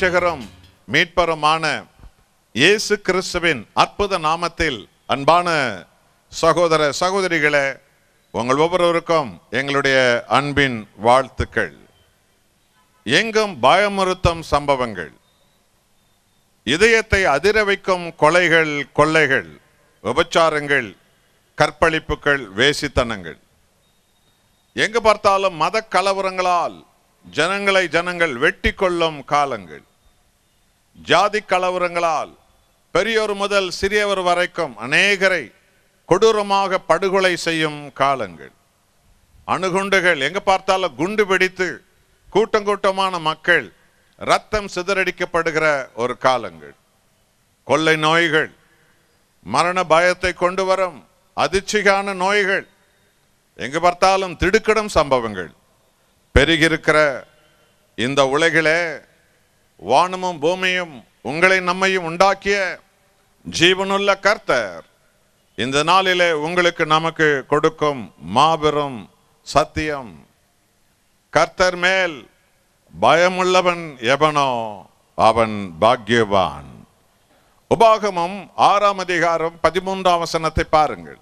ரட்சகரும் மீட்பருமான இயேசு கிறிஸ்துவின் அற்புத நாமத்தில் அன்பான சகோதர சகோதரிகளே உங்கள் ஒவ்வொருவருக்கும் எங்களுடைய அன்பின் வாழ்த்துக்கள் எங்கும் பயமுறுத்தும் சம்பவங்கள் இதயத்தை அதிர வைக்கும் கொலைகள் கொள்ளைகள் விபச்சாரங்கள் கற்பழிப்புகள் வேசித்தனங்கள் எங்கு பார்த்தாலும் மத கலவரங்களால் ஜனங்களை ஜனங்கள் வெட்டி கொள்ளும் காலங்கள் ஜாதி கலவரங்களால் பெரியோர் முதல் சிறியவர் வரைக்கும் அநேகரை கொடூரமாக படுகொலை செய்யும் காலங்கள் அணுகுண்டுகள் எங்க பார்த்தாலும் குண்டு வெடித்து கூட்டங்கூட்டமான மக்கள் ரத்தம் சிதறடிக்கப்படுகிற ஒரு காலங்கள் கொள்ளை நோய்கள் மரண பயத்தை கொண்டு வரும் அதிர்ச்சிகான நோய்கள் எங்கு பார்த்தாலும் திடுக்கிடும் சம்பவங்கள் பெருகியிருக்கிற இந்த உலகிலே வானமும் பூமியும் உங்களை நம்மையும் உண்டாக்கிய ஜீவனுள்ள கர்த்தர் இந்த நாளிலே உங்களுக்கு நமக்கு கொடுக்கும் மாபெரும் சத்தியம் கர்த்தர் மேல் பயமுள்ளவன் எவனோ அவன் பாக்யவான் உபாகமும் ஆறாம் அதிகாரம் பதிமூன்றாம் வசனத்தை பாருங்கள்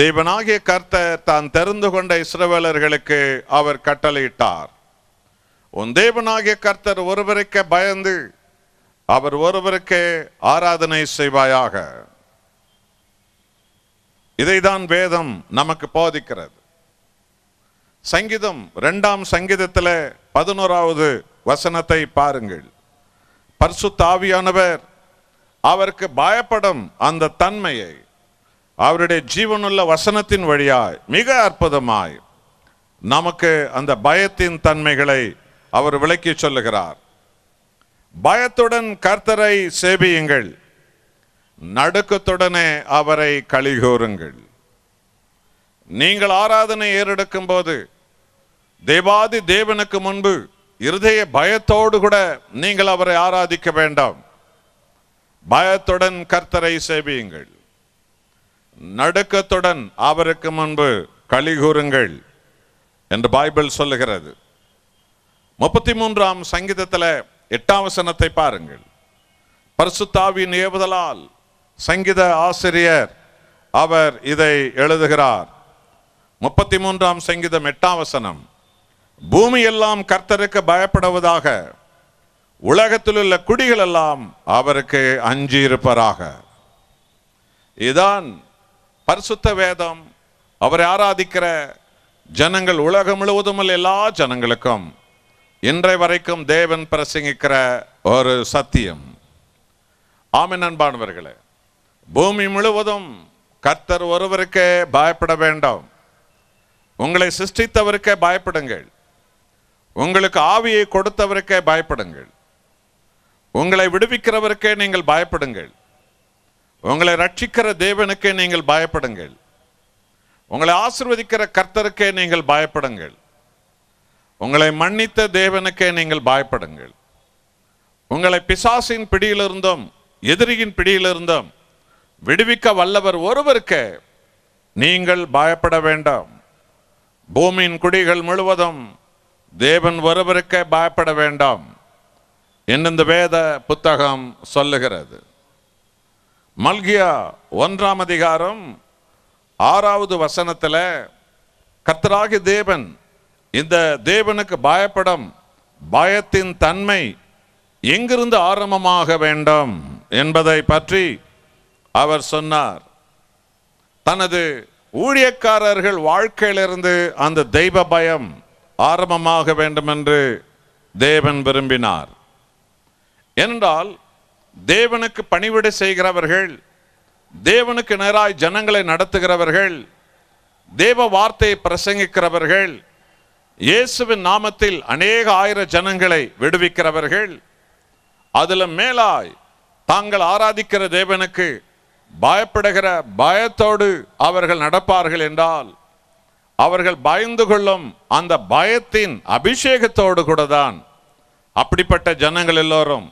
தேவனாகிய கர்த்தர் தான் தெரிந்து கொண்ட இஸ்ரவேலர்களுக்கு அவர் கட்டளையிட்டார் உன் தேவனாகிய கர்த்தர் ஒருவருக்கே பயந்து அவர் ஒருவருக்கே ஆராதனை செய்வாயாக இதைதான் வேதம் நமக்கு போதிக்கிறது சங்கீதம் ரெண்டாம் சங்கீதத்தில் பதினோராவது வசனத்தை பாருங்கள் பர்சு தாவியானவர் அவருக்கு பயப்படும் அந்த தன்மையை அவருடைய ஜீவனுள்ள வசனத்தின் வழியாய் மிக அற்புதமாய் நமக்கு அந்த பயத்தின் தன்மைகளை அவர் விளக்கி சொல்லுகிறார் பயத்துடன் கர்த்தரை சேவியுங்கள் நடுக்கத்துடனே அவரை கழிகூறுங்கள் நீங்கள் ஆராதனை ஏறெடுக்கும் போது தேவாதி தேவனுக்கு முன்பு இருதய பயத்தோடு கூட நீங்கள் அவரை ஆராதிக்க வேண்டாம் பயத்துடன் கர்த்தரை சேவியுங்கள் நடுக்கத்துடன் அவருக்கு முன்பு கழிகூறுங்கள் என்று பைபிள் சொல்லுகிறது முப்பத்தி மூன்றாம் சங்கீதத்தில் எட்டாவசனத்தை பாருங்கள் பரிசுத்தாவின் ஏவுதலால் சங்கீத ஆசிரியர் அவர் இதை எழுதுகிறார் முப்பத்தி மூன்றாம் சங்கீதம் எட்டாவசனம் பூமியெல்லாம் கர்த்தருக்கு பயப்படுவதாக உலகத்தில் உள்ள குடிகள் எல்லாம் அவருக்கு அஞ்சி இருப்பராக இதுதான் பரிசுத்த வேதம் அவரை ஆராதிக்கிற ஜனங்கள் உலகம் முழுவதும் எல்லா ஜனங்களுக்கும் இன்றை வரைக்கும் தேவன் பிரசங்கிக்கிற ஒரு சத்தியம் ஆமை நண்பானவர்களே பூமி முழுவதும் கர்த்தர் ஒருவருக்கே பயப்பட வேண்டாம் உங்களை சிருஷ்டித்தவருக்கே பயப்படுங்கள் உங்களுக்கு ஆவியை கொடுத்தவருக்கே பயப்படுங்கள் உங்களை விடுவிக்கிறவருக்கே நீங்கள் பயப்படுங்கள் உங்களை ரட்சிக்கிற தேவனுக்கே நீங்கள் பயப்படுங்கள் உங்களை ஆசிர்வதிக்கிற கர்த்தருக்கே நீங்கள் பயப்படுங்கள் உங்களை மன்னித்த தேவனுக்கே நீங்கள் பயப்படுங்கள் உங்களை பிசாசின் பிடியிலிருந்தும் எதிரியின் பிடியிலிருந்தும் விடுவிக்க வல்லவர் ஒருவருக்கு நீங்கள் பயப்பட வேண்டாம் பூமியின் குடிகள் முழுவதும் தேவன் ஒருவருக்கே பயப்பட வேண்டாம் என்னிந்த வேத புத்தகம் சொல்லுகிறது மல்கியா ஒன்றாம் அதிகாரம் ஆறாவது வசனத்தில் கத்தராகி தேவன் இந்த தேவனுக்கு பயப்படம் பயத்தின் தன்மை எங்கிருந்து ஆரம்பமாக வேண்டும் என்பதை பற்றி அவர் சொன்னார் தனது ஊழியக்காரர்கள் வாழ்க்கையிலிருந்து அந்த தெய்வ பயம் ஆரம்பமாக வேண்டும் என்று தேவன் விரும்பினார் என்றால் தேவனுக்கு பணிவிடை செய்கிறவர்கள் தேவனுக்கு நேராய் ஜனங்களை நடத்துகிறவர்கள் தேவ வார்த்தையை பிரசங்கிக்கிறவர்கள் இயேசுவின் நாமத்தில் அநேக ஆயிர ஜனங்களை விடுவிக்கிறவர்கள் அதில் மேலாய் தாங்கள் ஆராதிக்கிற தேவனுக்கு பயப்படுகிற பயத்தோடு அவர்கள் நடப்பார்கள் என்றால் அவர்கள் பயந்து கொள்ளும் அந்த பயத்தின் அபிஷேகத்தோடு கூட தான் அப்படிப்பட்ட ஜனங்கள் எல்லோரும்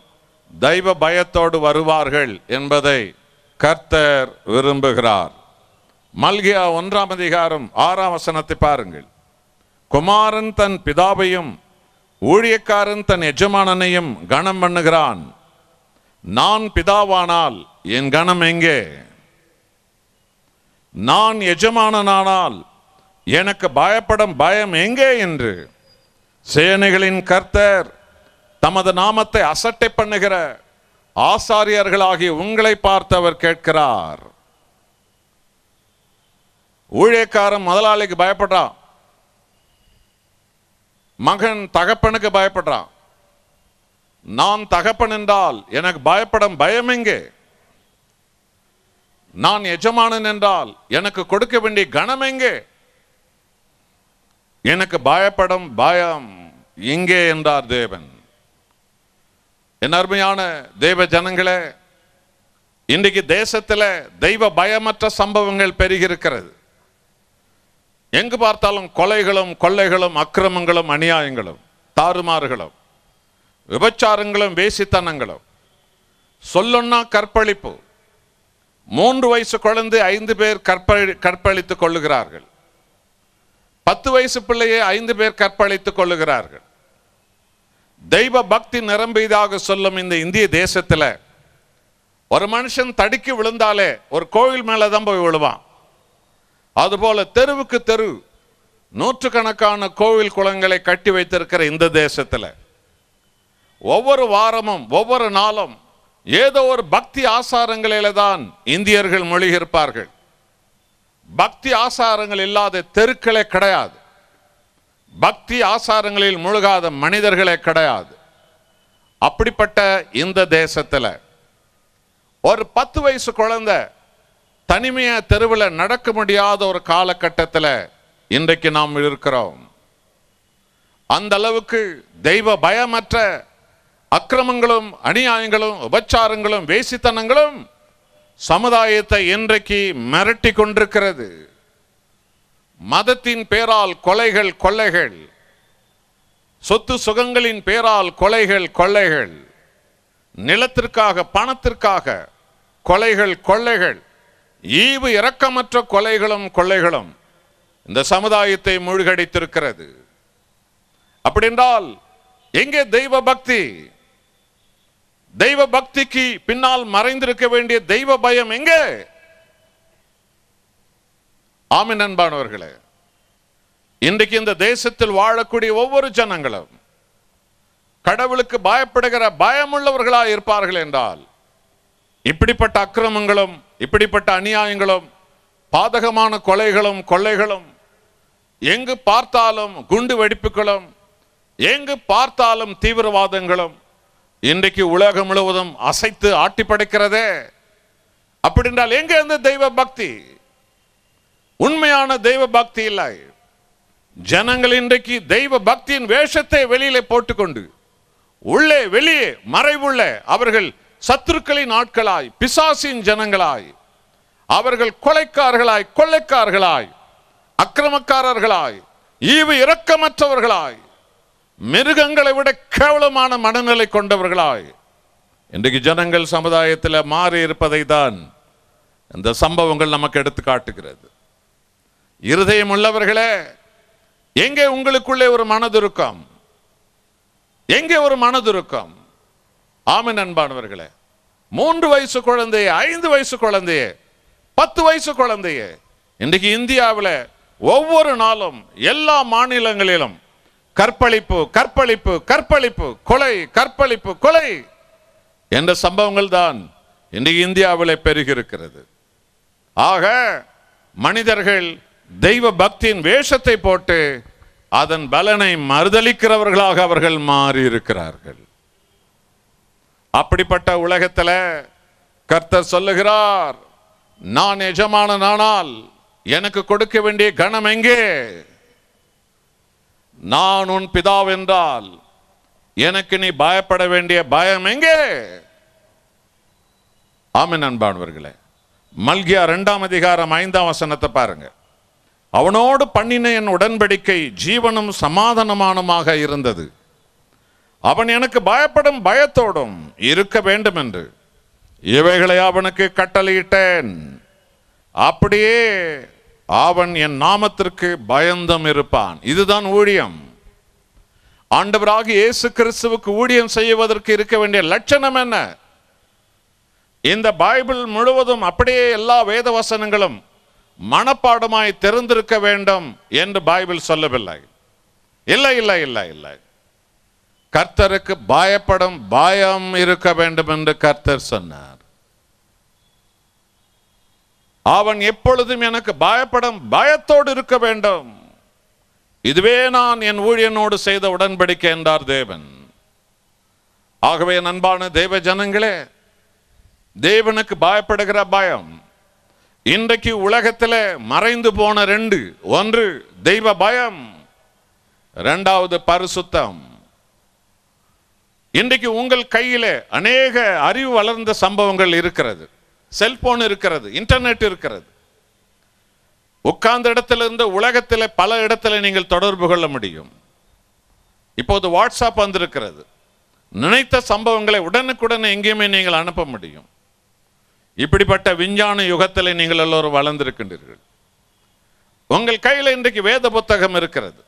தெய்வ பயத்தோடு வருவார்கள் என்பதை கர்த்தர் விரும்புகிறார் மல்கியா ஒன்றாம் அதிகாரம் ஆறாம் வசனத்தை பாருங்கள் குமாரன் தன் பிதாவையும் ஊழியக்காரன் தன் எஜமானனையும் கணம் பண்ணுகிறான் நான் பிதாவானால் என் கணம் எங்கே நான் எஜமானனானால் எனக்கு பயப்படும் பயம் எங்கே என்று சேனைகளின் கர்த்தர் தமது நாமத்தை அசட்டை பண்ணுகிற ஆசாரியர்களாகிய உங்களை பார்த்து அவர் கேட்கிறார் ஊழியக்காரன் முதலாளிக்கு பயப்படுறான் மகன் தகப்பனுக்கு பயப்படுறான் நான் தகப்பன் என்றால் எனக்கு பயப்படும் பயம் எங்கே நான் எஜமானன் என்றால் எனக்கு கொடுக்க வேண்டிய கணம் எங்கே எனக்கு பயப்படும் பயம் இங்கே என்றார் தேவன் என் அருமையான தெய்வ ஜனங்களே இன்றைக்கு தேசத்தில் தெய்வ பயமற்ற சம்பவங்கள் பெருகிருக்கிறது எங்கு பார்த்தாலும் கொலைகளும் கொள்ளைகளும் அக்கிரமங்களும் அநியாயங்களும் தாறுமாறுகளும் விபச்சாரங்களும் வேசித்தனங்களும் சொல்லுன்னா கற்பழிப்பு மூன்று வயசு குழந்தை ஐந்து பேர் கற்பழி கற்பழித்துக் கொள்ளுகிறார்கள் பத்து வயசு பிள்ளையை ஐந்து பேர் கற்பழித்துக் கொள்ளுகிறார்கள் தெய்வ பக்தி நிரம்பியதாக சொல்லும் இந்த இந்திய தேசத்தில் ஒரு மனுஷன் தடுக்கி விழுந்தாலே ஒரு கோவில் மேலே தான் போய் விழுவான் அதுபோல தெருவுக்கு தெரு நூற்றுக்கணக்கான கோவில் குளங்களை கட்டி வைத்திருக்கிற இந்த தேசத்தில் ஒவ்வொரு வாரமும் ஒவ்வொரு நாளும் ஏதோ ஒரு பக்தி ஆசாரங்களில தான் இந்தியர்கள் மொழிகிருப்பார்கள் பக்தி ஆசாரங்கள் இல்லாத தெருக்களே கிடையாது பக்தி ஆசாரங்களில் முழுகாத மனிதர்களே கிடையாது அப்படிப்பட்ட இந்த தேசத்தில் ஒரு பத்து வயசு குழந்தை தனிமையாக தெருவில் நடக்க முடியாத ஒரு காலகட்டத்தில் இன்றைக்கு நாம் இருக்கிறோம் அந்த அளவுக்கு தெய்வ பயமற்ற அக்கிரமங்களும் அநியாயங்களும் உபச்சாரங்களும் வேசித்தனங்களும் சமுதாயத்தை இன்றைக்கு மிரட்டி கொண்டிருக்கிறது மதத்தின் பேரால் கொலைகள் கொள்ளைகள் சொத்து சுகங்களின் பேரால் கொலைகள் கொள்ளைகள் நிலத்திற்காக பணத்திற்காக கொலைகள் கொள்ளைகள் ஈவு இரக்கமற்ற கொலைகளும் கொள்ளைகளும் இந்த சமுதாயத்தை மூழ்கடித்திருக்கிறது அப்படின்றால் எங்கே தெய்வ பக்தி தெய்வ பக்திக்கு பின்னால் மறைந்திருக்க வேண்டிய தெய்வ பயம் எங்கே ஆமி அன்பானவர்களே இன்றைக்கு இந்த தேசத்தில் வாழக்கூடிய ஒவ்வொரு ஜனங்களும் கடவுளுக்கு பயப்படுகிற பயமுள்ளவர்களாக இருப்பார்கள் என்றால் இப்படிப்பட்ட அக்கிரமங்களும் இப்படிப்பட்ட அநியாயங்களும் பாதகமான கொலைகளும் கொள்ளைகளும் எங்கு பார்த்தாலும் குண்டு வெடிப்புகளும் எங்கு பார்த்தாலும் தீவிரவாதங்களும் இன்றைக்கு உலகம் முழுவதும் அசைத்து ஆட்டி படைக்கிறதே அப்படின்றால் எங்க இருந்து தெய்வ பக்தி உண்மையான தெய்வ பக்தி இல்லை ஜனங்கள் இன்றைக்கு தெய்வ பக்தியின் வேஷத்தை வெளியிலே போட்டுக்கொண்டு உள்ளே வெளியே மறைவுள்ள அவர்கள் சத்துருக்களின் ஆட்களாய் பிசாசின் ஜனங்களாய் அவர்கள் கொலைக்காரர்களாய் கொள்ளைக்காரர்களாய் அக்கிரமக்காரர்களாய் ஈவு இரக்கமற்றவர்களாய் மிருகங்களை விட கேவலமான மனநிலை கொண்டவர்களாய் இன்றைக்கு ஜனங்கள் சமுதாயத்தில் மாறி இருப்பதை தான் இந்த சம்பவங்கள் நமக்கு எடுத்து காட்டுகிறது இருதயம் உள்ளவர்களே எங்கே உங்களுக்குள்ளே ஒரு மனதுருக்கம் எங்கே ஒரு மனதுருக்கம் ஆமை நண்பானவர்களே மூன்று வயசு குழந்தையே ஐந்து வயசு குழந்தையே பத்து வயசு குழந்தையே இன்றைக்கு இந்தியாவில் ஒவ்வொரு நாளும் எல்லா மாநிலங்களிலும் கற்பழிப்பு கற்பழிப்பு கற்பழிப்பு கொலை கற்பழிப்பு கொலை என்ற சம்பவங்கள் தான் இன்றைக்கு இந்தியாவில் பெருகிருக்கிறது ஆக மனிதர்கள் தெய்வ பக்தியின் வேஷத்தை போட்டு அதன் பலனை மறுதளிக்கிறவர்களாக அவர்கள் மாறியிருக்கிறார்கள் அப்படிப்பட்ட உலகத்தில் கர்த்தர் சொல்லுகிறார் நான் எஜமான நானால் எனக்கு கொடுக்க வேண்டிய கணம் எங்கே நான் உன் பிதாவென்றால் எனக்கு நீ பயப்பட வேண்டிய பயம் எங்கே ஆமி நண்பானவர்களே மல்கியா ரெண்டாம் அதிகாரம் ஐந்தாம் வசனத்தை பாருங்க அவனோடு பண்ணின என் உடன்படிக்கை ஜீவனும் சமாதானமானமாக இருந்தது அவன் எனக்கு பயப்படும் பயத்தோடும் இருக்க வேண்டும் என்று இவைகளை அவனுக்கு கட்டளையிட்டேன் அப்படியே அவன் என் நாமத்திற்கு பயந்தம் இருப்பான் இதுதான் ஊழியம் ஆண்டவராக இயேசு கிறிஸ்துவுக்கு ஊழியம் செய்வதற்கு இருக்க வேண்டிய லட்சணம் என்ன இந்த பைபிள் முழுவதும் அப்படியே எல்லா வேத வசனங்களும் மனப்பாடமாய் தெரிந்திருக்க வேண்டும் என்று பைபிள் சொல்லவில்லை இல்லை இல்லை இல்லை இல்லை கர்த்தருக்கு பயப்படும் பயம் இருக்க வேண்டும் என்று கர்த்தர் சொன்னார் அவன் எப்பொழுதும் எனக்கு பயப்படும் பயத்தோடு இருக்க வேண்டும் இதுவே நான் என் ஊழியனோடு செய்த உடன்படிக்கை என்றார் தேவன் ஆகவே நண்பான தேவ ஜனங்களே தேவனுக்கு பயப்படுகிற பயம் இன்றைக்கு உலகத்தில் மறைந்து போன ரெண்டு ஒன்று தெய்வ பயம் ரெண்டாவது பரிசுத்தம் இன்றைக்கு உங்கள் கையில் அநேக அறிவு வளர்ந்த சம்பவங்கள் இருக்கிறது செல்போன் இருக்கிறது இன்டர்நெட் இருக்கிறது உட்கார்ந்த இடத்துல இருந்து உலகத்தில் பல இடத்துல நீங்கள் தொடர்பு கொள்ள முடியும் இப்போது வாட்ஸ்அப் வந்திருக்கிறது நினைத்த சம்பவங்களை உடனுக்குடன் எங்கேயுமே நீங்கள் அனுப்ப முடியும் இப்படிப்பட்ட விஞ்ஞான யுகத்தில் நீங்கள் எல்லோரும் வளர்ந்திருக்கின்றீர்கள் உங்கள் கையில் இன்றைக்கு வேத புத்தகம் இருக்கிறது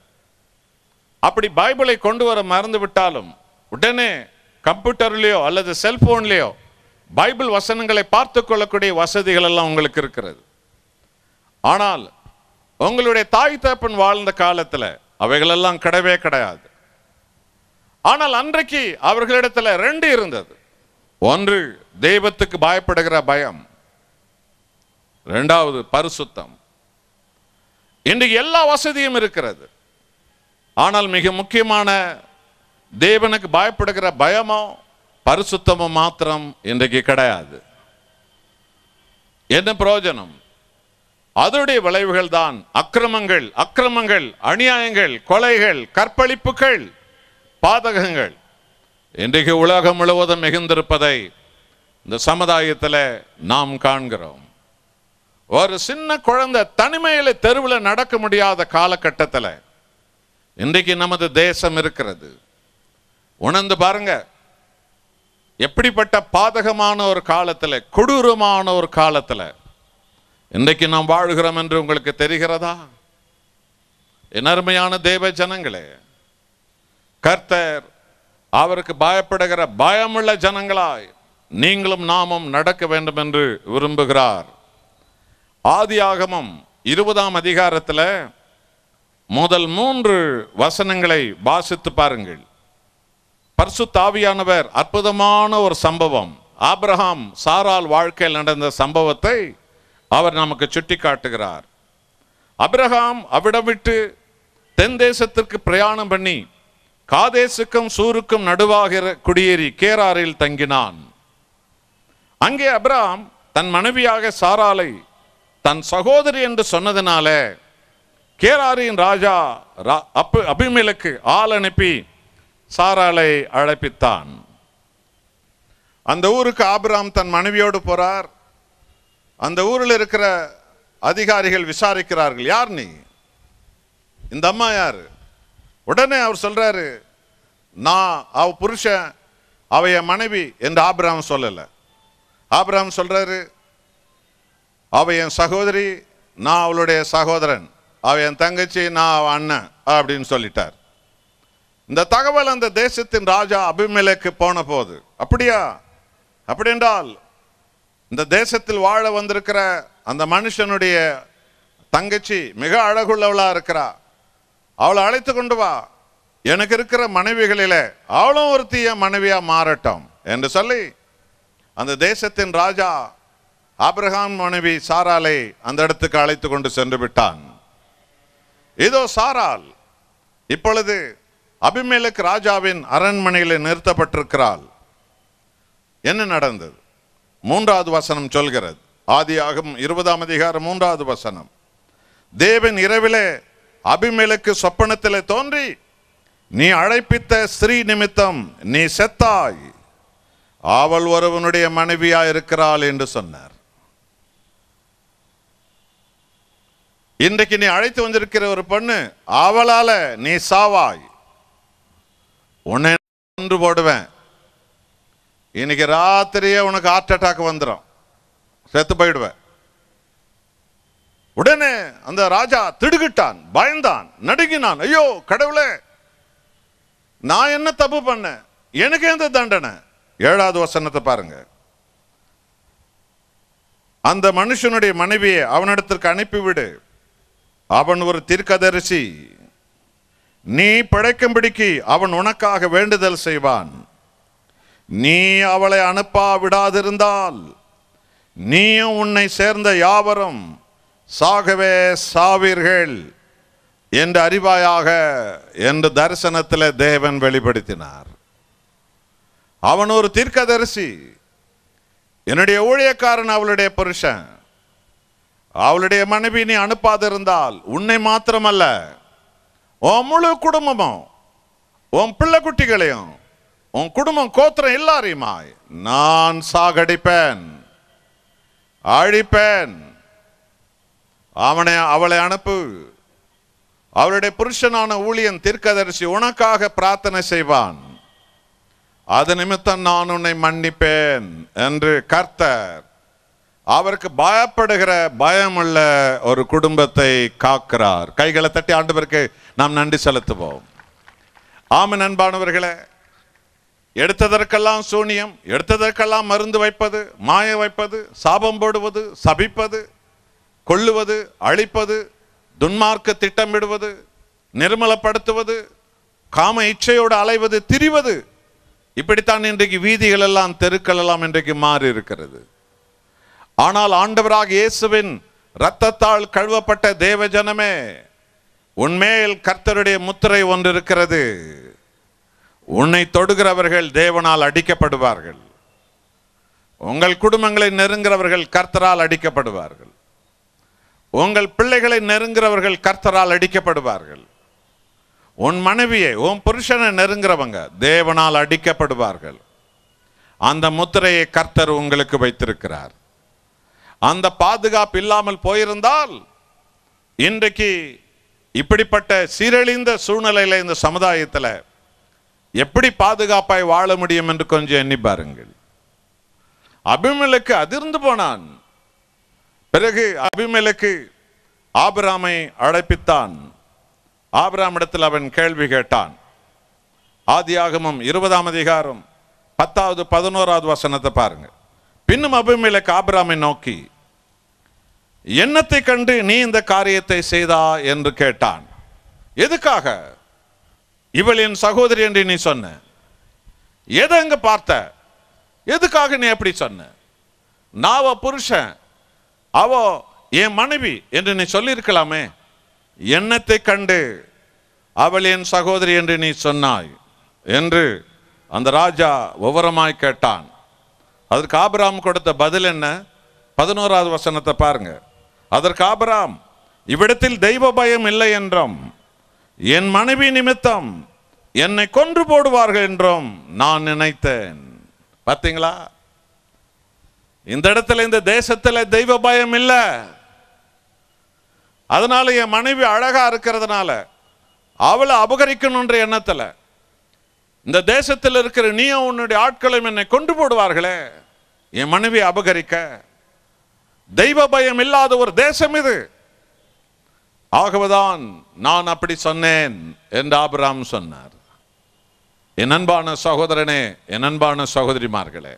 அப்படி பைபிளை கொண்டு வர மறந்து விட்டாலும் உடனே கம்ப்யூட்டர்லேயோ அல்லது செல்போன்லேயோ பைபிள் வசனங்களை பார்த்து கொள்ளக்கூடிய வசதிகள் எல்லாம் உங்களுக்கு இருக்கிறது ஆனால் உங்களுடைய தாய் தகப்பன் வாழ்ந்த காலத்தில் அவைகளெல்லாம் கிடையவே கிடையாது ஆனால் அன்றைக்கு அவர்களிடத்தில் ரெண்டு இருந்தது ஒன்று தெய்வத்துக்கு பயப்படுகிற பயம் ரெண்டாவது பரிசுத்தம் இன்று எல்லா வசதியும் இருக்கிறது ஆனால் மிக முக்கியமான தேவனுக்கு பயப்படுகிற பயமோ பரிசுத்தமோ மாத்திரம் இன்றைக்கு கிடையாது என்ன பிரயோஜனம் அதனுடைய விளைவுகள் தான் அக்கிரமங்கள் அக்கிரமங்கள் அநியாயங்கள் கொலைகள் கற்பழிப்புகள் பாதகங்கள் இன்றைக்கு உலகம் முழுவதும் மிகுந்திருப்பதை இந்த சமுதாயத்தில் நாம் காண்கிறோம் ஒரு சின்ன குழந்தை தனிமையில் தெருவில் நடக்க முடியாத காலகட்டத்தில் இன்றைக்கு நமது தேசம் இருக்கிறது உணர்ந்து பாருங்க எப்படிப்பட்ட பாதகமான ஒரு காலத்தில் கொடூரமான ஒரு காலத்தில் இன்றைக்கு நாம் வாழ்கிறோம் என்று உங்களுக்கு தெரிகிறதா என் அருமையான தேவ ஜனங்களே கர்த்தர் அவருக்கு பயப்படுகிற பயமுள்ள ஜனங்களாய் நீங்களும் நாமும் நடக்க வேண்டும் என்று விரும்புகிறார் ஆதி ஆகமம் இருபதாம் அதிகாரத்தில் முதல் மூன்று வசனங்களை வாசித்து பாருங்கள் பர்சு தாவியானவர் அற்புதமான ஒரு சம்பவம் ஆப்ரஹாம் சாரால் வாழ்க்கையில் நடந்த சம்பவத்தை அவர் நமக்கு சுட்டி காட்டுகிறார் அப்ரஹாம் அவ்விடம் விட்டு தென் தேசத்திற்கு பிரயாணம் பண்ணி காதேசுக்கும் சூருக்கும் நடுவாக குடியேறி கேராரில் தங்கினான் அங்கே அப்ரஹாம் தன் மனைவியாக சாராலை தன் சகோதரி என்று சொன்னதினால கேராரியின் ராஜா அபிமேலுக்கு ஆள் அனுப்பி சாராலை அழைப்பித்தான் அந்த ஊருக்கு ஆபிராம் தன் மனைவியோடு போறார் அந்த ஊரில் இருக்கிற அதிகாரிகள் விசாரிக்கிறார்கள் யார் நீ இந்த அம்மா யார் உடனே அவர் சொல்றாரு நான் அவ புருஷன் அவ என் மனைவி என்று ஆபிராம் சொல்லலை ஆபிராம் சொல்றாரு அவ என் சகோதரி நான் அவளுடைய சகோதரன் அவ என் தங்கச்சி நான் அவ அண்ணன் அப்படின்னு சொல்லிட்டார் இந்த தகவல் அந்த தேசத்தின் ராஜா அபிமலைக்கு போன போது அப்படியா அப்படி என்றால் இந்த தேசத்தில் வாழ வந்திருக்கிற அந்த மனுஷனுடைய தங்கச்சி மிக அழகுள்ளவளா இருக்கிறா அவளை அழைத்து கொண்டு வா எனக்கு இருக்கிற மனைவிகளில அவளும் ஒரு தீய மனைவியா மாறட்டும் என்று சொல்லி அந்த தேசத்தின் ராஜா ஆப்ரஹாம் மனைவி சாராலை அந்த இடத்துக்கு அழைத்து கொண்டு சென்று விட்டான் இதோ சாரால் இப்பொழுது அபிமேலக் ராஜாவின் அரண்மனையில் நிறுத்தப்பட்டிருக்கிறாள் என்ன நடந்தது மூன்றாவது வசனம் சொல்கிறது ஆதியாகும் இருபதாம் அதிகாரம் மூன்றாவது வசனம் தேவன் இரவிலே அபிமேலுக்கு சொப்பனத்தில் தோன்றி நீ அழைப்பித்த ஸ்ரீ நிமித்தம் நீ செத்தாய் ஆவல் ஒருவனுடைய மனைவியா இருக்கிறாள் என்று சொன்னார் இன்றைக்கு நீ அழைத்து வந்திருக்கிற ஒரு பொண்ணு ஆவலால நீ சாவாய் உன்னை ஒன்று போடுவேன் இன்னைக்கு ராத்திரியே உனக்கு ஹார்ட் அட்டாக் வந்துடும் செத்து போயிடுவேன் உடனே அந்த ராஜா திடுகிட்டான் பயந்தான் நடுங்கினான் ஐயோ கடவுளே நான் என்ன தப்பு பண்ணேன் எனக்கு எந்த தண்டனை ஏழாவது வசனத்தை பாருங்க அந்த மனுஷனுடைய மனைவியை அவனிடத்திற்கு அனுப்பிவிடு அவன் ஒரு தீர்க்கதரிசி நீ பிழைக்கும்படிக்கு அவன் உனக்காக வேண்டுதல் செய்வான் நீ அவளை அனுப்பா விடாதிருந்தால் நீயும் உன்னை சேர்ந்த யாவரும் சாகவே சாவீர்கள் என்று அறிவாயாக என்று தரிசனத்தில் தேவன் வெளிப்படுத்தினார் அவன் ஒரு தீர்க்கதரிசி என்னுடைய ஊழியக்காரன் அவளுடைய புருஷன் அவளுடைய மனைவி நீ அனுப்பாதிருந்தால் உன்னை மாத்திரமல்ல உன் முழு குடும்பமும் உன் பிள்ளை குட்டிகளையும் உன் குடும்பம் கோத்திரம் எல்லாரையுமாய் நான் சாகடிப்பேன் அழிப்பேன் அவனை அவளை அனுப்பு அவருடைய புருஷனான ஊழியன் தீர்க்கதரிசி உனக்காக பிரார்த்தனை செய்வான் அது நிமித்தம் நான் உன்னை மன்னிப்பேன் என்று கர்த்தர் அவருக்கு பயப்படுகிற பயமுள்ள ஒரு குடும்பத்தை காக்கிறார் கைகளை தட்டி ஆண்டவருக்கு நாம் நன்றி செலுத்துவோம் ஆம நண்பானவர்களே எடுத்ததற்கெல்லாம் சூனியம் எடுத்ததற்கெல்லாம் மருந்து வைப்பது மாய வைப்பது சாபம் போடுவது சபிப்பது கொள்ளுவது அழிப்பது துன்மார்க்க திட்டமிடுவது நிர்மலப்படுத்துவது காம இச்சையோடு அலைவது திரிவது இப்படித்தான் இன்றைக்கு வீதிகள் எல்லாம் தெருக்கள் எல்லாம் இன்றைக்கு மாறி இருக்கிறது ஆனால் ஆண்டவராக இயேசுவின் இரத்தத்தால் கழுவப்பட்ட தேவ ஜனமே உன்மேல் கர்த்தருடைய முத்திரை ஒன்று இருக்கிறது உன்னை தொடுகிறவர்கள் தேவனால் அடிக்கப்படுவார்கள் உங்கள் குடும்பங்களை நெருங்கிறவர்கள் கர்த்தரால் அடிக்கப்படுவார்கள் உங்கள் பிள்ளைகளை நெருங்கிறவர்கள் கர்த்தரால் அடிக்கப்படுவார்கள் உன் மனைவியை உன் புருஷனை நெருங்கிறவங்க தேவனால் அடிக்கப்படுவார்கள் அந்த முத்திரையை கர்த்தர் உங்களுக்கு வைத்திருக்கிறார் அந்த பாதுகாப்பு இல்லாமல் போயிருந்தால் இன்றைக்கு இப்படிப்பட்ட சீரழிந்த சூழ்நிலையில் இந்த சமுதாயத்தில் எப்படி பாதுகாப்பாய் வாழ முடியும் என்று கொஞ்சம் எண்ணி பாருங்கள் அபிமலுக்கு அதிர்ந்து போனான் பிறகு அபிமலுக்கு ஆபிராமை அழைப்பித்தான் ஆபிராம் இடத்தில் அவன் கேள்வி கேட்டான் ஆதியாகமும் இருபதாம் அதிகாரம் பத்தாவது பதினோராவது வசனத்தை பாருங்கள் பின்னும் அபிமேலக் ஆபிராமை நோக்கி என்னத்தை கண்டு நீ இந்த காரியத்தை செய்தா என்று கேட்டான் எதுக்காக இவளின் சகோதரி என்று நீ சொன்ன எதை அங்க பார்த்த எதுக்காக நீ எப்படி சொன்ன நாவ புருஷன் அவ என் மனைவி என்று நீ சொல்லியிருக்கலாமே எண்ணத்தை கண்டு அவள் என் சகோதரி என்று நீ சொன்னாய் என்று அந்த ராஜா விவரமாய் கேட்டான் அதற்கு ஆபராம் கொடுத்த பதில் என்ன பதினோராவது வசனத்தை பாருங்க அதற்கு ஆபராம் இவ்விடத்தில் தெய்வ பயம் இல்லை என்றும் என் மனைவி நிமித்தம் என்னை கொன்று போடுவார்கள் என்றும் நான் நினைத்தேன் பார்த்தீங்களா இந்த இடத்துல இந்த தேசத்தில் தெய்வ பயம் இல்லை அதனால என் மனைவி அழகா இருக்கிறதுனால அவளை அபகரிக்கணுன்ற எண்ணத்தில் இந்த தேசத்தில் இருக்கிற நீயும் உன்னுடைய ஆட்களும் என்னை கொண்டு போடுவார்களே என் மனைவி அபகரிக்க தெய்வ பயம் இல்லாத ஒரு தேசம் இது ஆகவதான் நான் அப்படி சொன்னேன் என்று ஆபிராம் சொன்னார் என் அன்பான சகோதரனே என் அன்பான சகோதரிமார்களே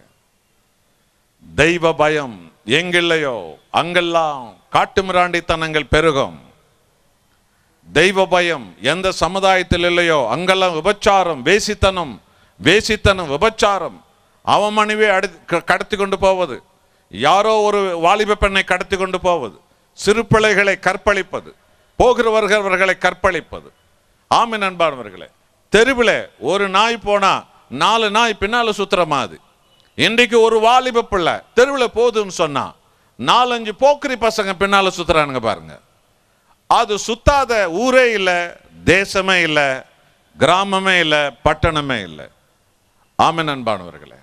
தெய்வ பயம் எங்கில்லையோ அங்கெல்லாம் காட்டுமிராண்டித்தனங்கள் பெருகும் தெய்வ பயம் எந்த சமுதாயத்தில் இல்லையோ அங்கெல்லாம் விபச்சாரம் வேசித்தனம் வேசித்தனம் விபச்சாரம் அவன் மனைவி கடத்தி கொண்டு போவது யாரோ ஒரு வாலிப பெண்ணை கடத்தி கொண்டு போவது சிறு பிள்ளைகளை கற்பழிப்பது போகிற கற்பழிப்பது ஆமை நண்பானவர்களே தெருவில் ஒரு நாய் போனால் நாலு நாய் பின்னால் சுத்துற மாதிரி இன்றைக்கு ஒரு வாலிப பிள்ளை தெருவில் போகுதுன்னு சொன்னால் நாலஞ்சு போக்கிரி பசங்க பின்னால் சுத்துறானுங்க பாருங்க அது சுத்தாத ஊரே இல்லை தேசமே இல்லை கிராமமே இல்லை பட்டணமே இல்லை ஆமை நண்பானவர்களே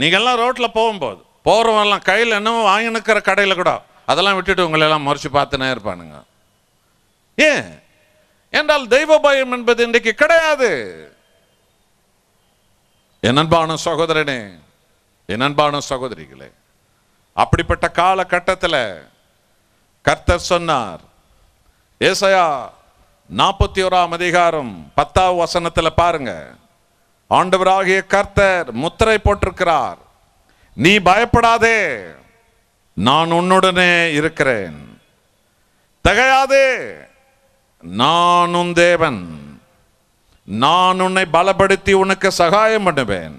நீங்கள்லாம் ரோட்டில் போகும்போது போகிறவெல்லாம் கையில் என்னமோ நிற்கிற கடையில் கூட அதெல்லாம் விட்டுட்டு உங்களெல்லாம் மறைச்சு பார்த்துனே இருப்பானுங்க ஏன் என்றால் தெய்வ பயம் என்பது இன்றைக்கு கிடையாது என்னன்பான சகோதரனே என்னன்பான சகோதரிகளே அப்படிப்பட்ட காலகட்டத்தில் கர்த்தர் சொன்னார் ஏசையா நாற்பத்தி ஓராம் அதிகாரம் பத்தாவது வசனத்தில் பாருங்கள் ஆண்டவராகிய கர்த்தர் முத்திரை போட்டிருக்கிறார் நீ பயப்படாதே நான் உன்னுடனே இருக்கிறேன் தகையாதே நான் உன் தேவன் நான் உன்னை பலப்படுத்தி உனக்கு சகாயம் பண்ணுவேன்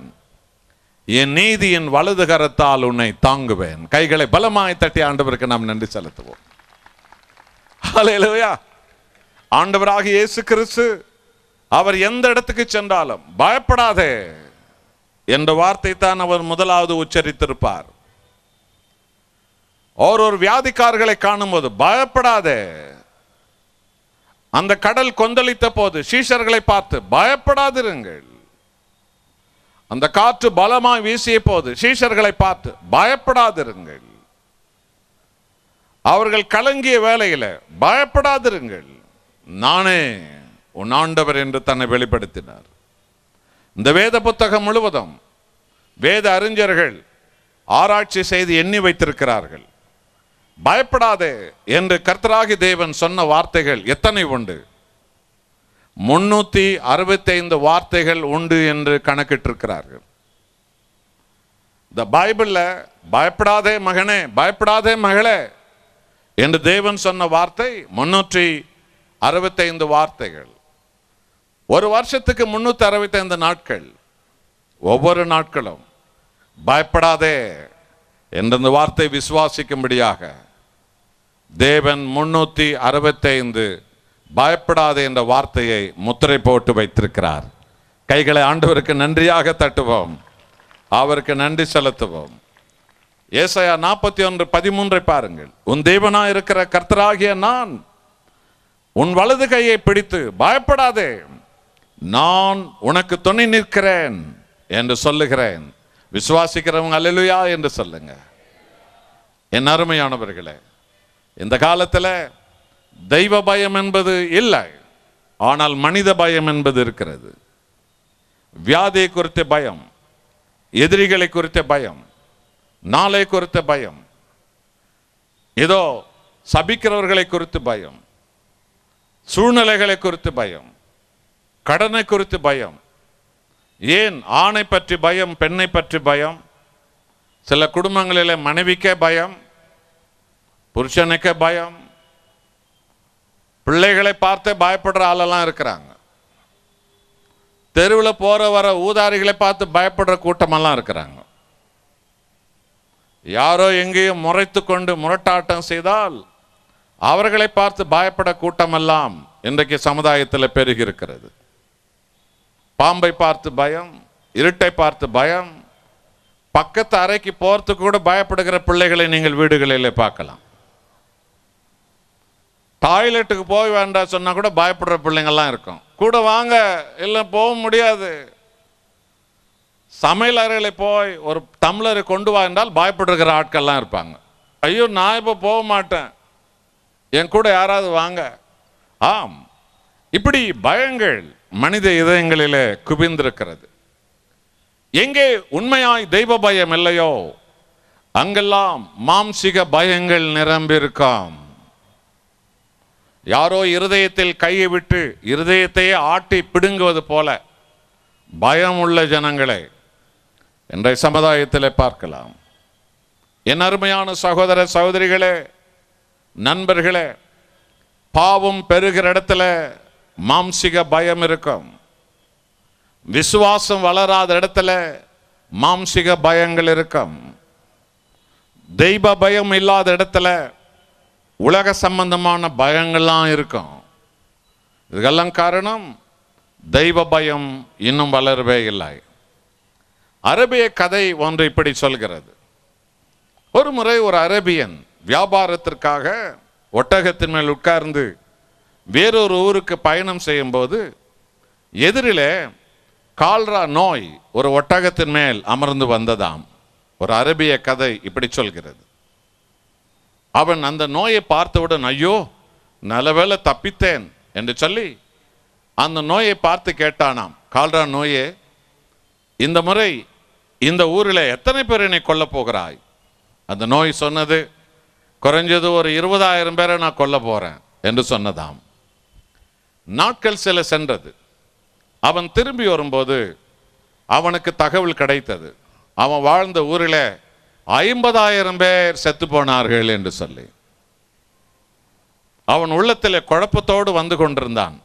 என் நீதியின் வலது கரத்தால் உன்னை தாங்குவேன் கைகளை பலமாய் தட்டி ஆண்டவருக்கு நாம் நன்றி செலுத்துவோம் ஆண்டவராக இயேசு கிறிஸ்து அவர் எந்த இடத்துக்கு சென்றாலும் பயப்படாதே என்ற வார்த்தை தான் அவர் முதலாவது உச்சரித்திருப்பார் ஒரு ஒரு வியாதிக்காரர்களை காணும்போது பயப்படாதே அந்த கடல் கொந்தளித்த போது சீஷர்களை பார்த்து பயப்படாதிருங்கள் அந்த காற்று பலமாய் வீசிய போது சீஷர்களை பார்த்து பயப்படாதிருங்கள் அவர்கள் கலங்கிய வேலையில் பயப்படாதிருங்கள் நானே உன் ஆண்டவர் என்று தன்னை வெளிப்படுத்தினார் இந்த வேத புத்தகம் முழுவதும் வேத அறிஞர்கள் ஆராய்ச்சி செய்து எண்ணி வைத்திருக்கிறார்கள் பயப்படாதே என்று கர்த்தராகி தேவன் சொன்ன வார்த்தைகள் எத்தனை உண்டு முன்னூற்றி அறுபத்தைந்து வார்த்தைகள் உண்டு என்று கணக்கிட்டிருக்கிறார்கள் இந்த பைபிளில் பயப்படாதே மகனே பயப்படாதே மகளே என்று தேவன் சொன்ன வார்த்தை முன்னூற்றி அறுபத்தைந்து வார்த்தைகள் ஒரு வருஷத்துக்கு முன்னூற்றி அறுபத்தைந்து நாட்கள் ஒவ்வொரு நாட்களும் பயப்படாதே என்ற வார்த்தை விசுவாசிக்கும்படியாக தேவன் முன்னூற்றி அறுபத்தைந்து பயப்படாதே என்ற வார்த்தையை முத்திரை போட்டு வைத்திருக்கிறார் கைகளை ஆண்டவருக்கு நன்றியாக தட்டுவோம் அவருக்கு நன்றி செலுத்துவோம் ஏசையா நாற்பத்தி ஒன்று பதிமூன்றை பாருங்கள் உன் தெய்வனா இருக்கிற கர்த்தராகிய நான் உன் வலது கையை பிடித்து பயப்படாதே நான் உனக்கு துணை நிற்கிறேன் என்று சொல்லுகிறேன் விசுவாசிக்கிறவங்க அல்லலுயா என்று சொல்லுங்க என் அருமையானவர்களே இந்த காலத்தில் தெய்வ பயம் என்பது இல்லை ஆனால் மனித பயம் என்பது இருக்கிறது வியாதியை குறித்த பயம் எதிரிகளை குறித்த பயம் நாளை குறித்த பயம் இதோ சபிக்கிறவர்களை குறித்து பயம் சூழ்நிலைகளை குறித்து பயம் கடனை குறித்து பயம் ஏன் ஆணை பற்றி பயம் பெண்ணை பற்றி பயம் சில குடும்பங்களில் மனைவிக்கே பயம் புருஷனுக்கே பயம் பிள்ளைகளை பார்த்து பயப்படுற ஆளெல்லாம் இருக்கிறாங்க தெருவில் போகிற வர ஊதாரிகளை பார்த்து பயப்படுற கூட்டமெல்லாம் இருக்கிறாங்க யாரோ எங்கேயும் முறைத்து கொண்டு முரட்டாட்டம் செய்தால் அவர்களை பார்த்து பயப்பட கூட்டமெல்லாம் இன்றைக்கு சமுதாயத்தில் பெருகி இருக்கிறது பாம்பை பார்த்து பயம் இருட்டை பார்த்து பயம் பக்கத்து அறைக்கு போகிறதுக்கு கூட பயப்படுகிற பிள்ளைகளை நீங்கள் வீடுகளில் பார்க்கலாம் டாய்லெட்டுக்கு போய் வேண்டாம் சொன்னால் கூட பயப்படுற பிள்ளைங்கள்லாம் இருக்கும் கூட வாங்க இல்லை போக முடியாது சமையல் அறையில் போய் ஒரு தமிழரை கொண்டு வா என்றால் பயப்படுகிற ஆட்கள்லாம் இருப்பாங்க ஐயோ நான் இப்போ போக மாட்டேன் என் கூட யாராவது வாங்க ஆம் இப்படி பயங்கள் மனித இதயங்களிலே குவிந்திருக்கிறது எங்கே உண்மையாய் தெய்வ பயம் இல்லையோ அங்கெல்லாம் மாம்சிக பயங்கள் நிரம்பியிருக்காம் யாரோ இருதயத்தில் கையை விட்டு இருதயத்தையே ஆட்டி பிடுங்குவது போல பயம் உள்ள ஜனங்களை இன்றைய சமுதாயத்தில் பார்க்கலாம் என் அருமையான சகோதர சகோதரிகளே நண்பர்களே பாவம் பெருகிற இடத்துல மாம்சிக பயம் இருக்கும் விசுவாசம் வளராத இடத்துல மாம்சிக பயங்கள் இருக்கும் தெய்வ பயம் இல்லாத இடத்துல உலக சம்பந்தமான பயங்கள்லாம் இருக்கும் இதுக்கெல்லாம் காரணம் தெய்வ பயம் இன்னும் வளரவே இல்லை அரபிய கதை ஒன்று இப்படி சொல்கிறது ஒரு முறை ஒரு அரபியன் வியாபாரத்திற்காக ஒட்டகத்தின் மேல் உட்கார்ந்து வேறொரு ஊருக்கு பயணம் செய்யும்போது எதிரில கால்ரா நோய் ஒரு ஒட்டகத்தின் மேல் அமர்ந்து வந்ததாம் ஒரு அரபிய கதை இப்படி சொல்கிறது அவன் அந்த நோயை பார்த்தவுடன் ஐயோ நல்லவேளை தப்பித்தேன் என்று சொல்லி அந்த நோயை பார்த்து கேட்டானாம் கால்ரா நோயே இந்த முறை இந்த ஊரில் எத்தனை பேர் என்னை கொல்ல போகிறாய் அந்த நோய் சொன்னது குறைஞ்சது ஒரு இருபதாயிரம் பேரை நான் கொல்ல போகிறேன் என்று சொன்னதாம் நாட்கள் சில சென்றது அவன் திரும்பி வரும்போது அவனுக்கு தகவல் கிடைத்தது அவன் வாழ்ந்த ஊரில் ஐம்பதாயிரம் பேர் செத்து போனார்கள் என்று சொல்லி அவன் உள்ளத்தில் குழப்பத்தோடு வந்து கொண்டிருந்தான்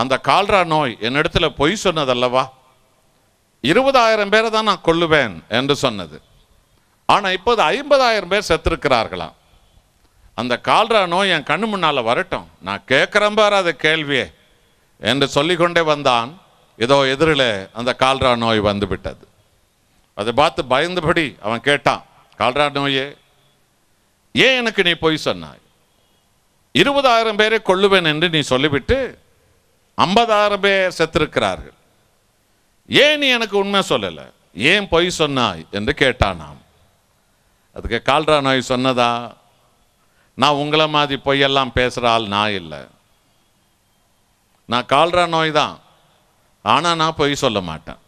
அந்த கால்ரா நோய் என்னிடத்தில் பொய் சொன்னதல்லவா இருபதாயிரம் பேரை தான் நான் கொள்ளுவேன் என்று சொன்னது ஆனால் இப்போது ஐம்பதாயிரம் பேர் செத்திருக்கிறார்களாம் அந்த கால்ரா நோய் என் கண்ணு முன்னால் வரட்டும் நான் கேட்குறேன் பார் அது கேள்வியே என்று சொல்லிக்கொண்டே வந்தான் ஏதோ எதிரில் அந்த கால்ரா நோய் வந்து விட்டது அதை பார்த்து பயந்தபடி அவன் கேட்டான் கால்ரா நோயே ஏன் எனக்கு நீ பொய் சொன்னாய் இருபதாயிரம் பேரை கொள்ளுவேன் என்று நீ சொல்லிவிட்டு ஐம்பதாயிரம் பேர் செத்திருக்கிறார்கள் ஏன் நீ எனக்கு உண்மை சொல்லலை ஏன் பொய் சொன்னாய் என்று கேட்டான் நான் அதுக்கு கால்ரா நோய் சொன்னதா நான் உங்களை மாதிரி பொய்யெல்லாம் பேசுகிற ஆள் நான் இல்லை நான் கால்ரா நோய் தான் ஆனால் நான் பொய் சொல்ல மாட்டேன்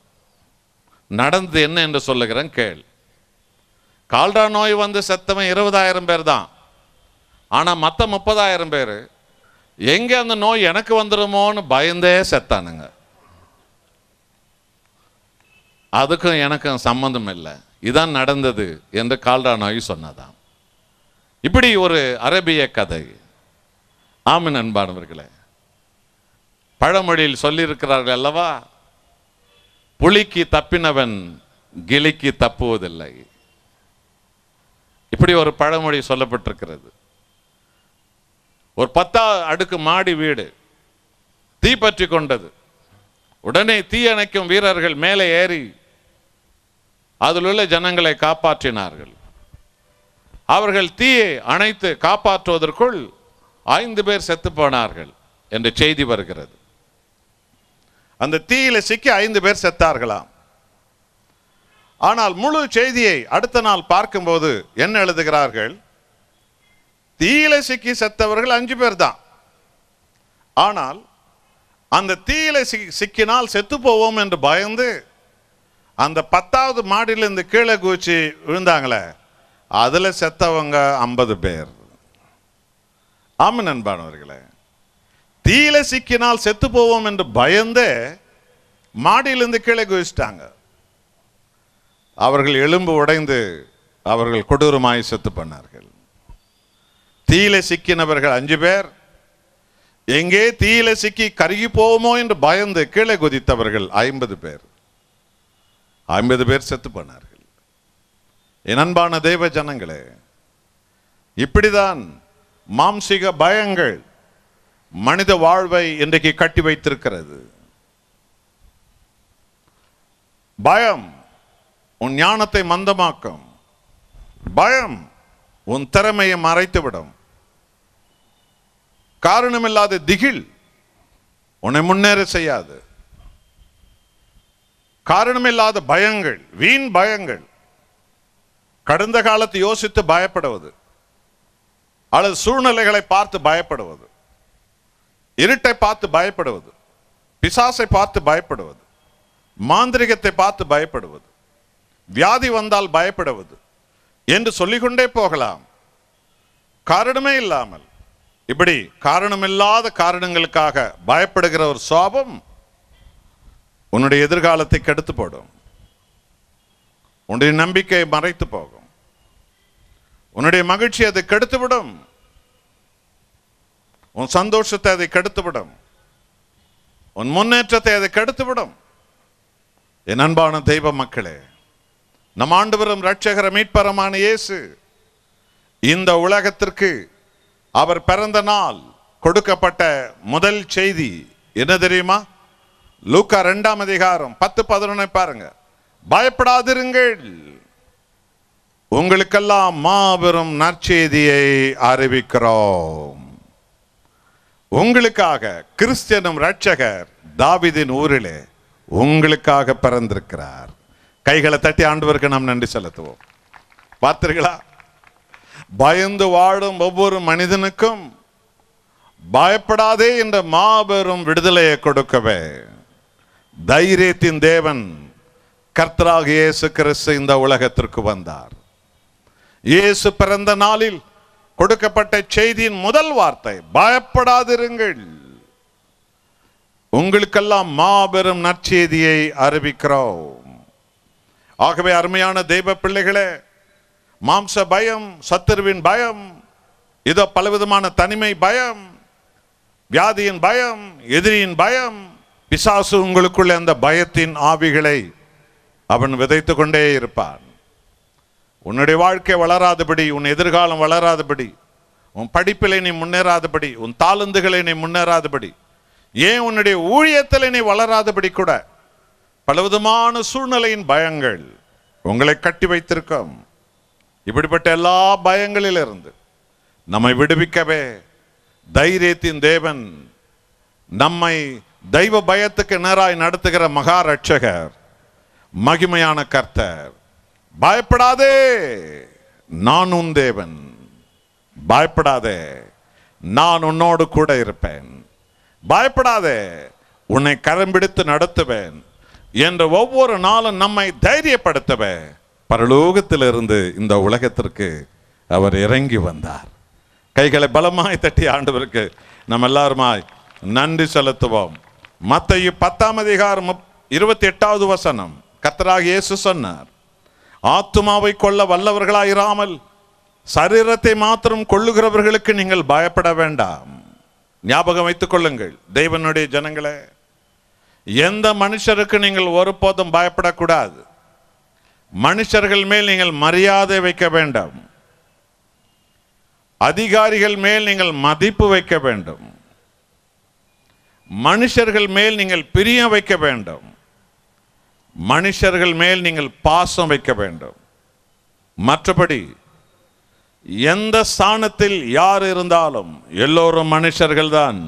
நடந்தது என்ன என்று சொல்லுகிறேன் கேள் கால்ரா நோய் வந்து செத்தவன் இருபதாயிரம் பேர் தான் ஆனால் மற்ற முப்பதாயிரம் பேர் எங்கே அந்த நோய் எனக்கு வந்துடுமோன்னு பயந்தே செத்தானுங்க அதுக்கும் எனக்கும் சம்மந்தம் இல்லை இதான் நடந்தது என்று கால்ரா நோய் சொன்னதான் இப்படி ஒரு அரபிய கதை ஆமின் அன்பானவர்களே பழமொழியில் சொல்லியிருக்கிறார்கள் அல்லவா புலிக்கு தப்பினவன் கிளிக்கு தப்புவதில்லை இப்படி ஒரு பழமொழி சொல்லப்பட்டிருக்கிறது ஒரு பத்தா அடுக்கு மாடி வீடு தீப்பற்றி கொண்டது உடனே தீயணைக்கும் வீரர்கள் மேலே ஏறி அதில் உள்ள ஜனங்களை காப்பாற்றினார்கள் அவர்கள் தீயை அணைத்து காப்பாற்றுவதற்குள் ஐந்து பேர் செத்து போனார்கள் என்று செய்தி வருகிறது அந்த தீயில சிக்கி ஐந்து பேர் செத்தார்களாம் ஆனால் முழு செய்தியை அடுத்த நாள் பார்க்கும்போது என்ன எழுதுகிறார்கள் தீயில சிக்கி செத்தவர்கள் அஞ்சு பேர் தான் ஆனால் அந்த தீயில சிக்கினால் செத்து போவோம் என்று பயந்து அந்த பத்தாவது மாடியிலிருந்து கீழே குச்சி விழுந்தாங்களே அதில் செத்தவங்க ஐம்பது பேர் ஆம நண்பானவர்களே தீயில சிக்கினால் செத்து போவோம் என்று பயந்தே மாடியிலிருந்து கீழே குதிச்சிட்டாங்க அவர்கள் எலும்பு உடைந்து அவர்கள் கொடூரமாய் செத்து பண்ணார்கள் தீயில சிக்கினவர்கள் அஞ்சு பேர் எங்கே தீயில சிக்கி கருகி போவோமோ என்று பயந்து கீழே குதித்தவர்கள் ஐம்பது பேர் ஐம்பது பேர் செத்து போனார்கள் என் அன்பான தெய்வ ஜனங்களே இப்படிதான் மாம்சிக பயங்கள் மனித வாழ்வை இன்றைக்கு கட்டி வைத்திருக்கிறது பயம் உன் ஞானத்தை மந்தமாக்கும் பயம் உன் திறமையை மறைத்துவிடும் காரணமில்லாத திகில் உன்னை முன்னேற செய்யாது காரணமில்லாத பயங்கள் வீண் பயங்கள் கடந்த காலத்தை யோசித்து பயப்படுவது அல்லது சூழ்நிலைகளை பார்த்து பயப்படுவது இருட்டை பார்த்து பயப்படுவது பிசாசை பார்த்து பயப்படுவது மாந்திரிகத்தை பார்த்து பயப்படுவது வியாதி வந்தால் பயப்படுவது என்று சொல்லிக்கொண்டே போகலாம் காரணமே இல்லாமல் இப்படி காரணமில்லாத காரணங்களுக்காக பயப்படுகிற ஒரு சுவாபம் உன்னுடைய எதிர்காலத்தை கெடுத்து போடும் உன்னுடைய நம்பிக்கை மறைத்து போகும் உன்னுடைய மகிழ்ச்சி அதை கெடுத்துவிடும் உன் சந்தோஷத்தை அதை கெடுத்துவிடும் உன் முன்னேற்றத்தை அதை கெடுத்துவிடும் என் அன்பான தெய்வ மக்களே நம் ஆண்டுவரும் ரட்சகர மீட்பரமான இயேசு இந்த உலகத்திற்கு அவர் பிறந்த நாள் கொடுக்கப்பட்ட முதல் செய்தி என்ன தெரியுமா லூக்கா ரெண்டாம் அதிகாரம் பத்து பதினொன்னு பாருங்க பயப்படாதிருங்கள் உங்களுக்கெல்லாம் மாபெரும் நற்செய்தியை அறிவிக்கிறோம் உங்களுக்காக கிறிஸ்தியனும் ரட்சகர் தாவிதின் ஊரிலே உங்களுக்காக பிறந்திருக்கிறார் கைகளை தட்டி ஆண்டவருக்கு நாம் நன்றி செலுத்துவோம் பார்த்தீர்களா பயந்து வாழும் ஒவ்வொரு மனிதனுக்கும் பயப்படாதே என்ற மாபெரும் விடுதலையை கொடுக்கவே தைரியத்தின் தேவன் கர்த்தராக இயேசு கிறிஸ்து இந்த உலகத்திற்கு வந்தார் இயேசு பிறந்த நாளில் கொடுக்கப்பட்ட செய்தியின் முதல் வார்த்தை பயப்படாதிருங்கள் உங்களுக்கெல்லாம் மாபெரும் நற்செய்தியை அறிவிக்கிறோம் ஆகவே அருமையான தெய்வ பிள்ளைகளே மாம்ச பயம் சத்துருவின் பயம் இதோ பலவிதமான தனிமை பயம் வியாதியின் பயம் எதிரியின் பயம் பிசாசு உங்களுக்குள்ள அந்த பயத்தின் ஆவிகளை அவன் விதைத்து கொண்டே இருப்பான் உன்னுடைய வாழ்க்கை வளராதபடி உன் எதிர்காலம் வளராதபடி உன் படிப்பில் நீ முன்னேறாதபடி உன் தாளந்துகளை நீ முன்னேறாதபடி ஏன் உன்னுடைய ஊழியத்தில் நீ வளராதபடி கூட பலவிதமான சூழ்நிலையின் பயங்கள் உங்களை கட்டி வைத்திருக்கும் இப்படிப்பட்ட எல்லா பயங்களிலிருந்து நம்மை விடுவிக்கவே தைரியத்தின் தேவன் நம்மை தெய்வ பயத்துக்கு நேராய் நடத்துகிற மகாரட்சகர் மகிமையான கர்த்தர் பயப்படாதே நான் உன் தேவன் பயப்படாதே நான் உன்னோடு கூட இருப்பேன் பயப்படாதே உன்னை கரம்பிடித்து நடத்துவேன் என்ற ஒவ்வொரு நாளும் நம்மை தைரியப்படுத்தவே பரலோகத்திலிருந்து இந்த உலகத்திற்கு அவர் இறங்கி வந்தார் கைகளை பலமாய் தட்டி ஆண்டவருக்கு நம்ம எல்லாருமாய் நன்றி செலுத்துவோம் மத்தையும் பத்தாம் அதிகாரம் இருபத்தி எட்டாவது வசனம் கத்தராக இயேசு சொன்னார் ஆத்துமாவை கொள்ள வல்லவர்களாயிராமல் சரீரத்தை மாத்திரம் கொள்ளுகிறவர்களுக்கு நீங்கள் பயப்பட வேண்டாம் ஞாபகம் வைத்துக் கொள்ளுங்கள் தெய்வனுடைய ஜனங்களே எந்த மனுஷருக்கு நீங்கள் ஒருபோதும் பயப்படக்கூடாது மனுஷர்கள் மேல் நீங்கள் மரியாதை வைக்க வேண்டும் அதிகாரிகள் மேல் நீங்கள் மதிப்பு வைக்க வேண்டும் மனுஷர்கள் மேல் நீங்கள் பிரியம் வைக்க வேண்டும் மனுஷர்கள் மேல் நீங்கள் பாசம் வைக்க வேண்டும் மற்றபடி எந்த ஸ்தானத்தில் யார் இருந்தாலும் எல்லோரும் மனுஷர்கள் தான்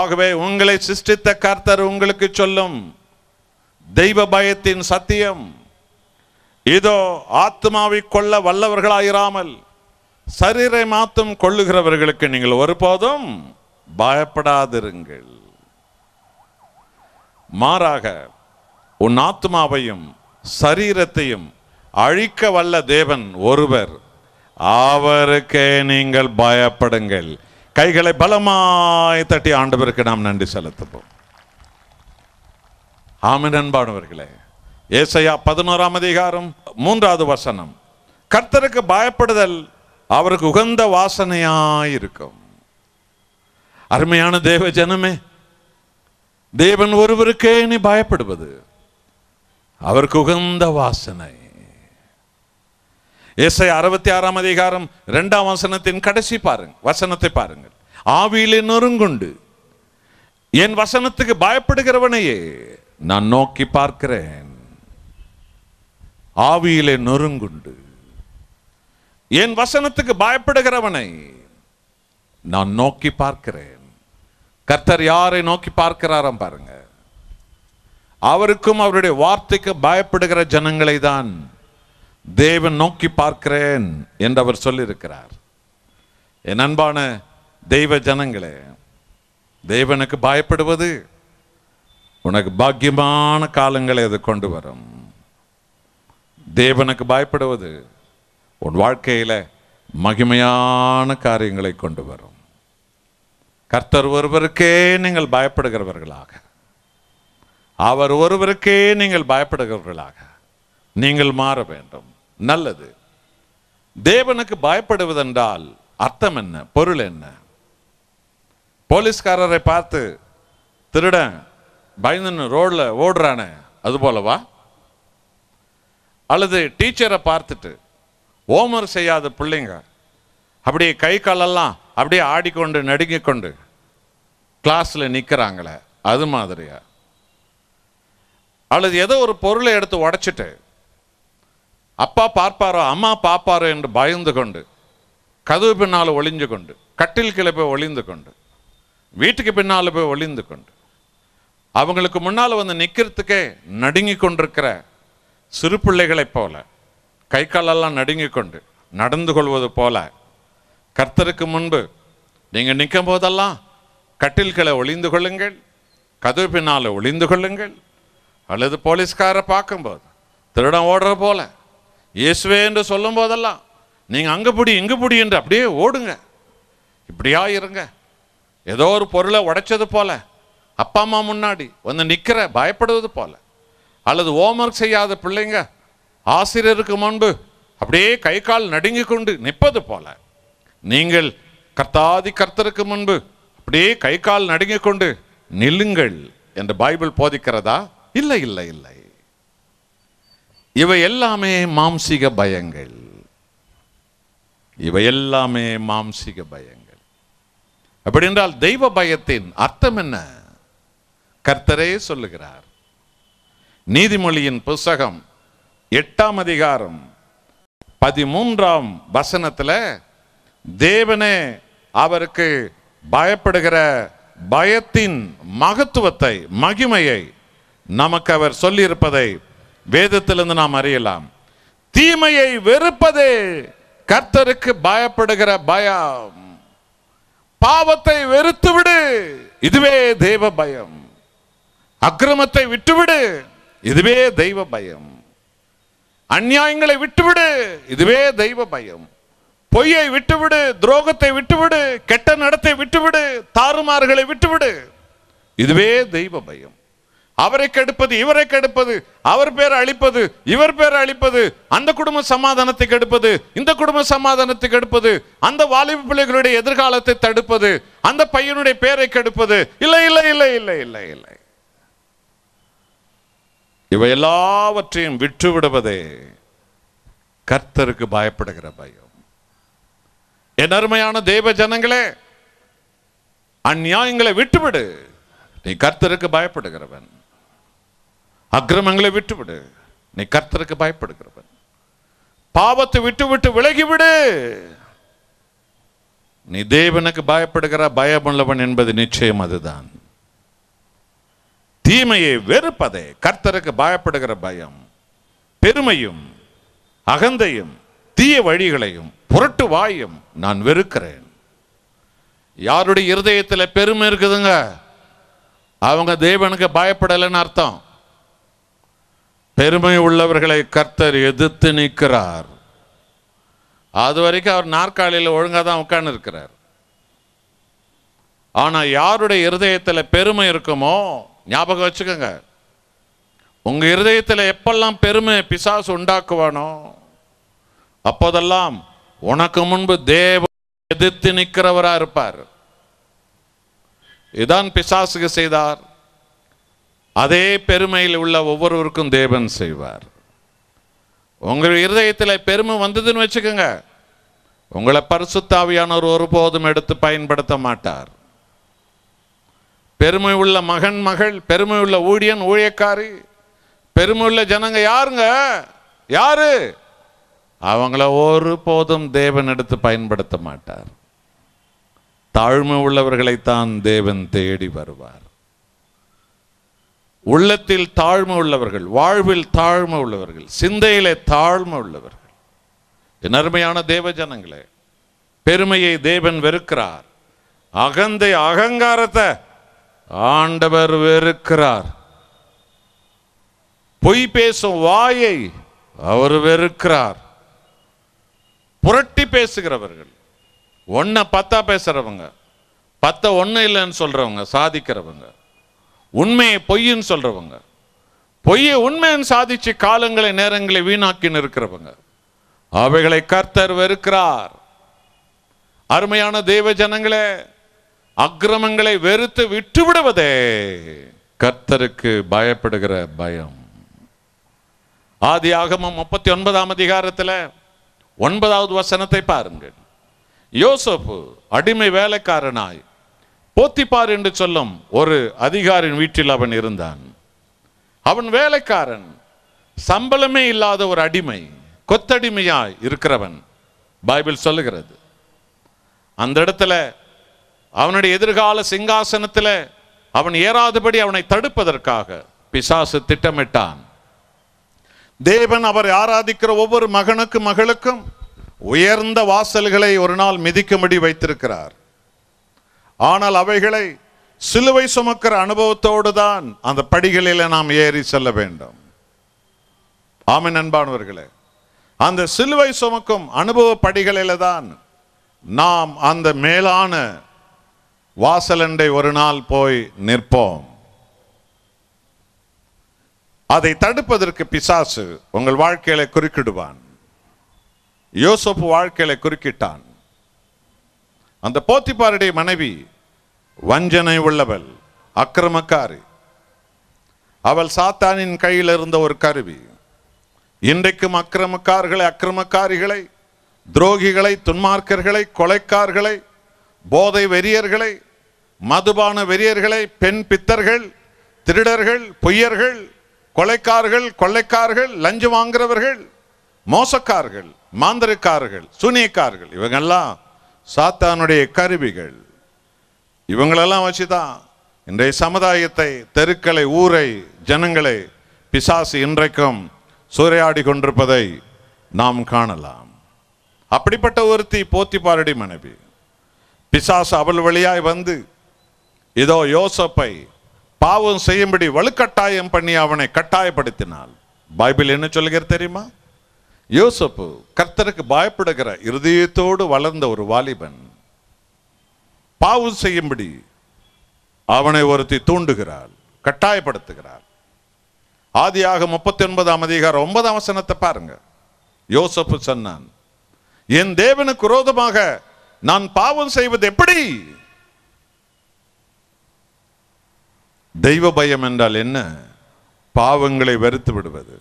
ஆகவே உங்களை சிருஷ்டித்த கர்த்தர் உங்களுக்கு சொல்லும் தெய்வ பயத்தின் சத்தியம் இதோ ஆத்மாவை கொள்ள வல்லவர்களாயிராமல் சரீரை மாத்தும் கொள்ளுகிறவர்களுக்கு நீங்கள் ஒருபோதும் பயப்படாதிருங்கள் மாறாக உன் ஆத்மாவையும் சரீரத்தையும் அழிக்க வல்ல தேவன் ஒருவர் அவருக்கே நீங்கள் பயப்படுங்கள் கைகளை பலமாய் தட்டி ஆண்டவருக்கு நாம் நன்றி செலுத்துவோம் ஆமி நண்பானவர்களே ஏசையா பதினோராம் அதிகாரம் மூன்றாவது வசனம் கர்த்தருக்கு பயப்படுதல் அவருக்கு உகந்த வாசனையாயிருக்கும் அருமையான தேவ ஜனமே தேவன் ஒருவருக்கே நீ பயப்படுவது அவருக்கு உகந்த வாசனை இசை அறுபத்தி ஆறாம் அதிகாரம் இரண்டாம் வசனத்தின் கடைசி பாருங்க வசனத்தை பாருங்கள் ஆவியிலே நொறுங்குண்டு என் வசனத்துக்கு பயப்படுகிறவனையே நான் நோக்கி பார்க்கிறேன் ஆவியிலே நொறுங்குண்டு என் வசனத்துக்கு பயப்படுகிறவனை நான் நோக்கி பார்க்கிறேன் கர்த்தர் யாரை நோக்கி பார்க்கிறாராம் பாருங்க அவருக்கும் அவருடைய வார்த்தைக்கு பயப்படுகிற ஜனங்களை தான் தேவன் நோக்கி பார்க்கிறேன் என்று அவர் சொல்லியிருக்கிறார் என் அன்பான தெய்வ ஜனங்களே தேவனுக்கு பயப்படுவது உனக்கு பாக்கியமான காலங்களை அது கொண்டு வரும் தேவனுக்கு பயப்படுவது உன் வாழ்க்கையில் மகிமையான காரியங்களை கொண்டு வரும் கர்த்தர் ஒருவருக்கே நீங்கள் பயப்படுகிறவர்களாக அவர் ஒருவருக்கே நீங்கள் பயப்படுகிறவர்களாக நீங்கள் மாற வேண்டும் நல்லது தேவனுக்கு பயப்படுவதென்றால் அர்த்தம் என்ன பொருள் என்ன போலீஸ்காரரை பார்த்து திருடன் பயந்துன்னு ரோடில் ஓடுறானே அது போலவா அல்லது டீச்சரை பார்த்துட்டு ஹோம்ஒர்க் செய்யாத பிள்ளைங்க அப்படியே கை காலெல்லாம் அப்படியே ஆடிக்கொண்டு நடுங்கிக்கொண்டு கிளாஸில் நிற்கிறாங்களே அது மாதிரியா அல்லது ஏதோ ஒரு பொருளை எடுத்து உடைச்சிட்டு அப்பா பார்ப்பாரோ அம்மா பார்ப்பாரோ என்று பயந்து கொண்டு கதவு பின்னால் ஒளிஞ்சு கொண்டு கட்டில் கீழே போய் ஒளிந்து கொண்டு வீட்டுக்கு பின்னால் போய் ஒளிந்து கொண்டு அவங்களுக்கு முன்னால் வந்து நிற்கிறதுக்கே நடுங்கி கொண்டிருக்கிற சிறு பிள்ளைகளைப் போல கை காலெல்லாம் நடுங்கி கொண்டு நடந்து கொள்வது போல கர்த்தருக்கு முன்பு நீங்கள் நிற்கும் போதெல்லாம் கட்டில் ஒளிந்து கொள்ளுங்கள் கதவு பின்னால் ஒளிந்து கொள்ளுங்கள் அல்லது போலீஸ்காரை பார்க்கும்போது திருடம் ஓடுற போல இயேசுவே என்று சொல்லும் போதெல்லாம் நீங்கள் அங்கே பிடி இங்கே பிடி என்று அப்படியே ஓடுங்க இப்படியா இருங்க ஏதோ ஒரு பொருளை உடைச்சது போல அப்பா அம்மா முன்னாடி வந்து நிற்கிற பயப்படுவது போல அல்லது ஹோம்ஒர்க் செய்யாத பிள்ளைங்க ஆசிரியருக்கு முன்பு அப்படியே கை கால் நடுங்கி கொண்டு நிற்பது போல நீங்கள் கர்த்தாதி கர்த்தருக்கு முன்பு அப்படியே கை கால் நடுங்கிக் கொண்டு நில்லுங்கள் என்று பைபிள் போதிக்கிறதா இல்லை இல்லை இல்லை இவை எல்லாமே மாம்சிக பயங்கள் இவை எல்லாமே மாம்சிக பயங்கள் அப்படி என்றால் தெய்வ பயத்தின் அர்த்தம் என்ன கர்த்தரே சொல்லுகிறார் நீதிமொழியின் புஸ்தகம் எட்டாம் அதிகாரம் பதிமூன்றாம் வசனத்தில் தேவனே அவருக்கு பயப்படுகிற பயத்தின் மகத்துவத்தை மகிமையை நமக்கு அவர் சொல்லியிருப்பதை வேதத்திலிருந்து நாம் அறியலாம் தீமையை வெறுப்பதே கர்த்தருக்கு பயப்படுகிற பயம் பாவத்தை வெறுத்து விடு இதுவே தெய்வ பயம் அக்கிரமத்தை விட்டுவிடு இதுவே தெய்வ பயம் அந்நியாயங்களை விட்டுவிடு இதுவே தெய்வ பயம் பொய்யை விட்டுவிடு துரோகத்தை விட்டுவிடு கெட்ட நடத்தை விட்டுவிடு தாறுமாறுகளை விட்டுவிடு இதுவே தெய்வ பயம் அவரை கெடுப்பது இவரை கெடுப்பது அவர் பேர் அழிப்பது இவர் பேர் அழிப்பது அந்த குடும்ப சமாதானத்தை கெடுப்பது இந்த குடும்ப சமாதானத்தை கெடுப்பது அந்த வாலிப பிள்ளைகளுடைய எதிர்காலத்தை தடுப்பது அந்த பையனுடைய பேரை கெடுப்பது இல்லை இல்லை இல்லை இல்லை இல்லை இல்லை இவை எல்லாவற்றையும் விட்டுவிடுவதே கர்த்தருக்கு பயப்படுகிற பயம் என் அருமையான தேவ ஜனங்களே அந்நியாயங்களை விட்டுவிடு நீ கர்த்தருக்கு பயப்படுகிறவன் அக்கிரமங்களை விட்டுவிடு நீ கர்த்தருக்கு பயப்படுகிறவன் பாவத்தை விட்டு விட்டு விலகிவிடு நீ தேவனுக்கு பயப்படுகிற பயமுள்ளவன் என்பது நிச்சயம் அதுதான் தீமையை வெறுப்பதை கர்த்தருக்கு பயப்படுகிற பயம் பெருமையும் அகந்தையும் தீய வழிகளையும் புரட்டு வாயும் நான் வெறுக்கிறேன் யாருடைய இருதயத்தில் பெருமை இருக்குதுங்க அவங்க தேவனுக்கு பயப்படலைன்னு அர்த்தம் பெருமை உள்ளவர்களை கர்த்தர் எதிர்த்து நிற்கிறார் அது வரைக்கும் அவர் நாற்காலியில் ஒழுங்காக தான் உட்கார்ந்து இருக்கிறார் ஆனால் யாருடைய இருதயத்தில் பெருமை இருக்குமோ ஞாபகம் வச்சுக்கோங்க உங்கள் இருதயத்தில் எப்பெல்லாம் பெருமை பிசாசு உண்டாக்குவானோ அப்போதெல்லாம் உனக்கு முன்பு தேவ எதிர்த்து நிற்கிறவராக இருப்பார் இதான் பிசாசுக்கு செய்தார் அதே பெருமையில் உள்ள ஒவ்வொருவருக்கும் தேவன் செய்வார் உங்கள் இருதயத்தில் பெருமை வந்ததுன்னு வச்சுக்கோங்க உங்களை பரிசுத்தாவியானவர் ஒருபோதும் எடுத்து பயன்படுத்த மாட்டார் பெருமை உள்ள மகன் மகள் பெருமை உள்ள ஊழியன் ஊழியக்காரி பெருமை உள்ள ஜனங்க யாருங்க யாரு அவங்கள ஒரு போதும் தேவன் எடுத்து பயன்படுத்த மாட்டார் தாழ்மை உள்ளவர்களைத்தான் தேவன் தேடி வருவார் உள்ளத்தில் தாழ்மை உள்ளவர்கள் வாழ்வில் தாழ்மை உள்ளவர்கள் சிந்தையிலே தாழ்மை உள்ளவர்கள் நர்மையான தேவ ஜனங்களே பெருமையை தேவன் வெறுக்கிறார் அகந்தை அகங்காரத்தை ஆண்டவர் வெறுக்கிறார் பொய் பேசும் வாயை அவர் வெறுக்கிறார் புரட்டி பேசுகிறவர்கள் ஒன்ன பத்தா பேசுகிறவங்க பத்த ஒன்னு இல்லைன்னு சொல்கிறவங்க சாதிக்கிறவங்க உண்மையை பொய்ன்னு சொல்றவங்க பொய்யை உண்மைன்னு சாதிச்சு காலங்களை நேரங்களை வீணாக்கின்னு இருக்கிறவங்க அவைகளை கர்த்தர் வெறுக்கிறார் அருமையான தெய்வ ஜனங்களே அக்கிரமங்களை வெறுத்து விட்டு விடுவதே கர்த்தருக்கு பயப்படுகிற பயம் ஆதி ஆகமம் முப்பத்தி ஒன்பதாம் அதிகாரத்தில் ஒன்பதாவது வசனத்தை பாருங்கள் யோசப்பு அடிமை வேலைக்காரனாய் போத்திப்பார் என்று சொல்லும் ஒரு அதிகாரின் வீட்டில் அவன் இருந்தான் அவன் வேலைக்காரன் சம்பளமே இல்லாத ஒரு அடிமை கொத்தடிமையாய் இருக்கிறவன் பைபிள் சொல்லுகிறது அந்த இடத்துல அவனுடைய எதிர்கால சிங்காசனத்தில் அவன் ஏறாதபடி அவனை தடுப்பதற்காக பிசாசு திட்டமிட்டான் தேவன் அவர் ஆராதிக்கிற ஒவ்வொரு மகனுக்கும் மகளுக்கும் உயர்ந்த வாசல்களை ஒரு நாள் மிதிக்கும்படி வைத்திருக்கிறார் ஆனால் அவைகளை சிலுவை சுமக்கிற அனுபவத்தோடு தான் அந்த படிகளில் நாம் ஏறி செல்ல வேண்டும் ஆமை நண்பானவர்களே அந்த சிலுவை சுமக்கும் அனுபவ படிகளில் தான் நாம் அந்த மேலான வாசலண்டை ஒரு நாள் போய் நிற்போம் அதை தடுப்பதற்கு பிசாசு உங்கள் வாழ்க்கையில குறுக்கிடுவான் யோசப்பு வாழ்க்கையில குறுக்கிட்டான் அந்த போத்திப்பாருடைய மனைவி வஞ்சனை உள்ளவள் அக்கிரமக்காரி அவள் சாத்தானின் கையில் இருந்த ஒரு கருவி இன்றைக்கும் அக்கிரமக்காரர்களை அக்கிரமக்காரிகளை துரோகிகளை துன்மார்க்கர்களை கொலைக்கார்களை போதை வெறியர்களை மதுபான வெறியர்களை பெண் பித்தர்கள் திருடர்கள் பொய்யர்கள் கொலைக்காரர்கள் கொள்ளைக்காரர்கள் லஞ்சம் வாங்குறவர்கள் மோசக்காரர்கள் மாந்திரக்காரர்கள் சூனியக்காரர்கள் இவங்கெல்லாம் சாத்தானுடைய கருவிகள் இவங்களெல்லாம் வச்சுதான் இன்றைய சமுதாயத்தை தெருக்களை ஊரை ஜனங்களை பிசாசு இன்றைக்கும் சூறையாடி கொண்டிருப்பதை நாம் காணலாம் அப்படிப்பட்ட ஒருத்தி போத்திப்பாரடி மனைவி பிசாசு அவள் வழியாய் வந்து இதோ யோசப்பை பாவம் செய்யும்படி வலுக்கட்டாயம் பண்ணி அவனை கட்டாயப்படுத்தினாள் பைபிள் என்ன சொல்லுகிறது தெரியுமா யோசப்பு கர்த்தருக்கு பயப்படுகிற இருதயத்தோடு வளர்ந்த ஒரு வாலிபன் பாவம் செய்யும்படி அவனை ஒருத்தி தூண்டுகிறாள் கட்டாயப்படுத்துகிறாள் ஆதியாக முப்பத்தி ஒன்பதாம் அதிகாரம் ஒன்பதாம் வசனத்தை பாருங்க யோசப்பு சொன்னான் என் தேவனுக்கு ரோதமாக நான் பாவம் செய்வது எப்படி தெய்வ பயம் என்றால் என்ன பாவங்களை வெறுத்து விடுவது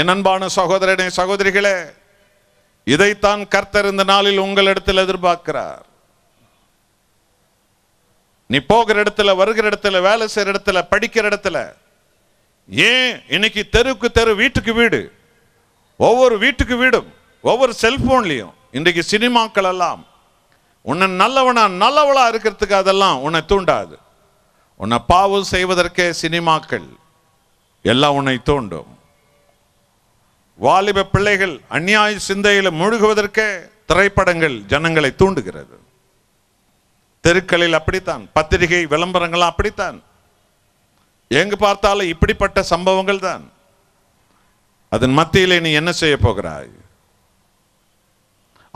என் அன்பான சகோதரனே சகோதரிகளே இதைத்தான் கர்த்தர் இந்த நாளில் உங்கள் இடத்தில் எதிர்பார்க்கிறார் நீ போகிற இடத்துல வருகிற இடத்துல வேலை செய்கிற இடத்துல படிக்கிற இடத்துல ஏன் இன்னைக்கு தெருவுக்கு தெரு வீட்டுக்கு வீடு ஒவ்வொரு வீட்டுக்கு வீடும் ஒவ்வொரு செல்போன்லையும் இன்றைக்கு சினிமாக்கள் எல்லாம் உன்னை நல்லவனா நல்லவளா இருக்கிறதுக்கு அதெல்லாம் உன்னை தூண்டாது உன்னை பாவம் செய்வதற்கே சினிமாக்கள் எல்லாம் உன்னை தூண்டும் வாலிப பிள்ளைகள் அந்நியாய சிந்தையில் மூழ்குவதற்கே திரைப்படங்கள் ஜனங்களை தூண்டுகிறது தெருக்களில் அப்படித்தான் பத்திரிகை விளம்பரங்கள் அப்படித்தான் எங்கு பார்த்தாலும் இப்படிப்பட்ட சம்பவங்கள் தான் அதன் மத்தியிலே நீ என்ன செய்ய போகிறாய்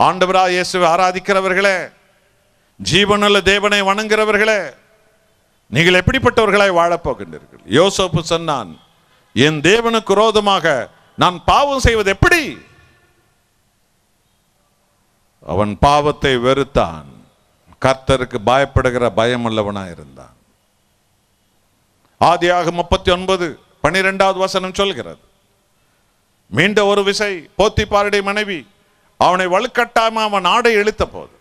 ஆண்டவரா இயேசுவை ஆராதிக்கிறவர்களே ஜீவனுள்ள தேவனை வணங்குகிறவர்களே நீங்கள் எப்படிப்பட்டவர்களாய் வாழப்போகின்றீர்கள் யோசோப்பு சொன்னான் என் தேவனுக்கு விரோதமாக நான் பாவம் செய்வது எப்படி அவன் பாவத்தை வெறுத்தான் கர்த்தருக்கு பயப்படுகிற பயம் உள்ளவனா இருந்தான் ஆதியாக முப்பத்தி ஒன்பது பனிரெண்டாவது வசனம் சொல்கிறது மீண்ட ஒரு விசை போத்திப்பாருடைய மனைவி அவனை வலுக்கட்டாம அவன் ஆடை இழுத்த போது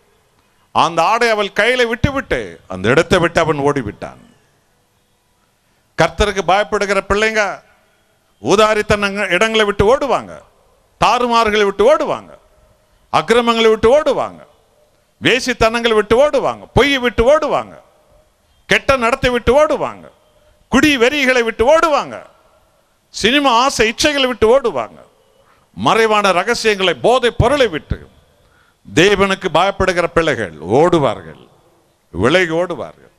அந்த ஆடை அவள் கையில விட்டுவிட்டு அந்த இடத்தை விட்டு அவன் ஓடிவிட்டான் கர்த்தருக்கு பயப்படுகிற பிள்ளைங்க ஊதாரித்தன இடங்களை விட்டு ஓடுவாங்க தாறுமாறுகளை விட்டு ஓடுவாங்க அக்கிரமங்களை விட்டு ஓடுவாங்க வேசித்தனங்களை விட்டு ஓடுவாங்க பொய்யை விட்டு ஓடுவாங்க கெட்ட நடத்தை விட்டு ஓடுவாங்க குடி வெறிகளை விட்டு ஓடுவாங்க சினிமா ஆசை இச்சைகளை விட்டு ஓடுவாங்க மறைவான ரகசியங்களை போதை பொருளை விட்டு தேவனுக்கு பயப்படுகிற பிள்ளைகள் ஓடுவார்கள் விலகி ஓடுவார்கள்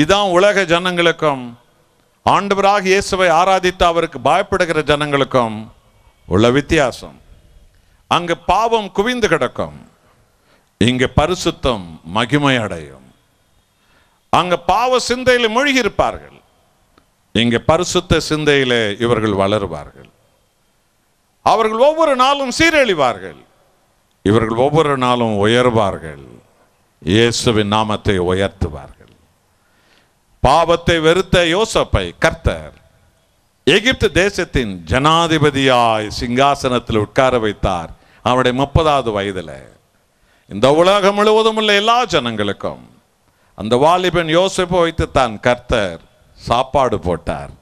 இதுதான் உலக ஜனங்களுக்கும் ஆண்டவராக இயேசுவை ஆராதித்து அவருக்கு பயப்படுகிற ஜனங்களுக்கும் உள்ள வித்தியாசம் அங்கு பாவம் குவிந்து கிடக்கும் இங்கு பரிசுத்தம் மகிமை அடையும் அங்கு பாவ சிந்தையில் மூழ்கியிருப்பார்கள் இங்கு பரிசுத்த சிந்தையில் இவர்கள் வளருவார்கள் அவர்கள் ஒவ்வொரு நாளும் சீரழிவார்கள் இவர்கள் ஒவ்வொரு நாளும் உயர்வார்கள் இயேசுவின் நாமத்தை உயர்த்துவார்கள் பாவத்தை வெறுத்த யோசப்பை கர்த்தர் எகிப்து தேசத்தின் ஜனாதிபதியாய் சிங்காசனத்தில் உட்கார வைத்தார் அவருடைய முப்பதாவது வயதில் இந்த உலகம் முழுவதும் உள்ள எல்லா ஜனங்களுக்கும் அந்த வாலிபன் யோசிப்பு வைத்து தான் கர்த்தர் சாப்பாடு போட்டார்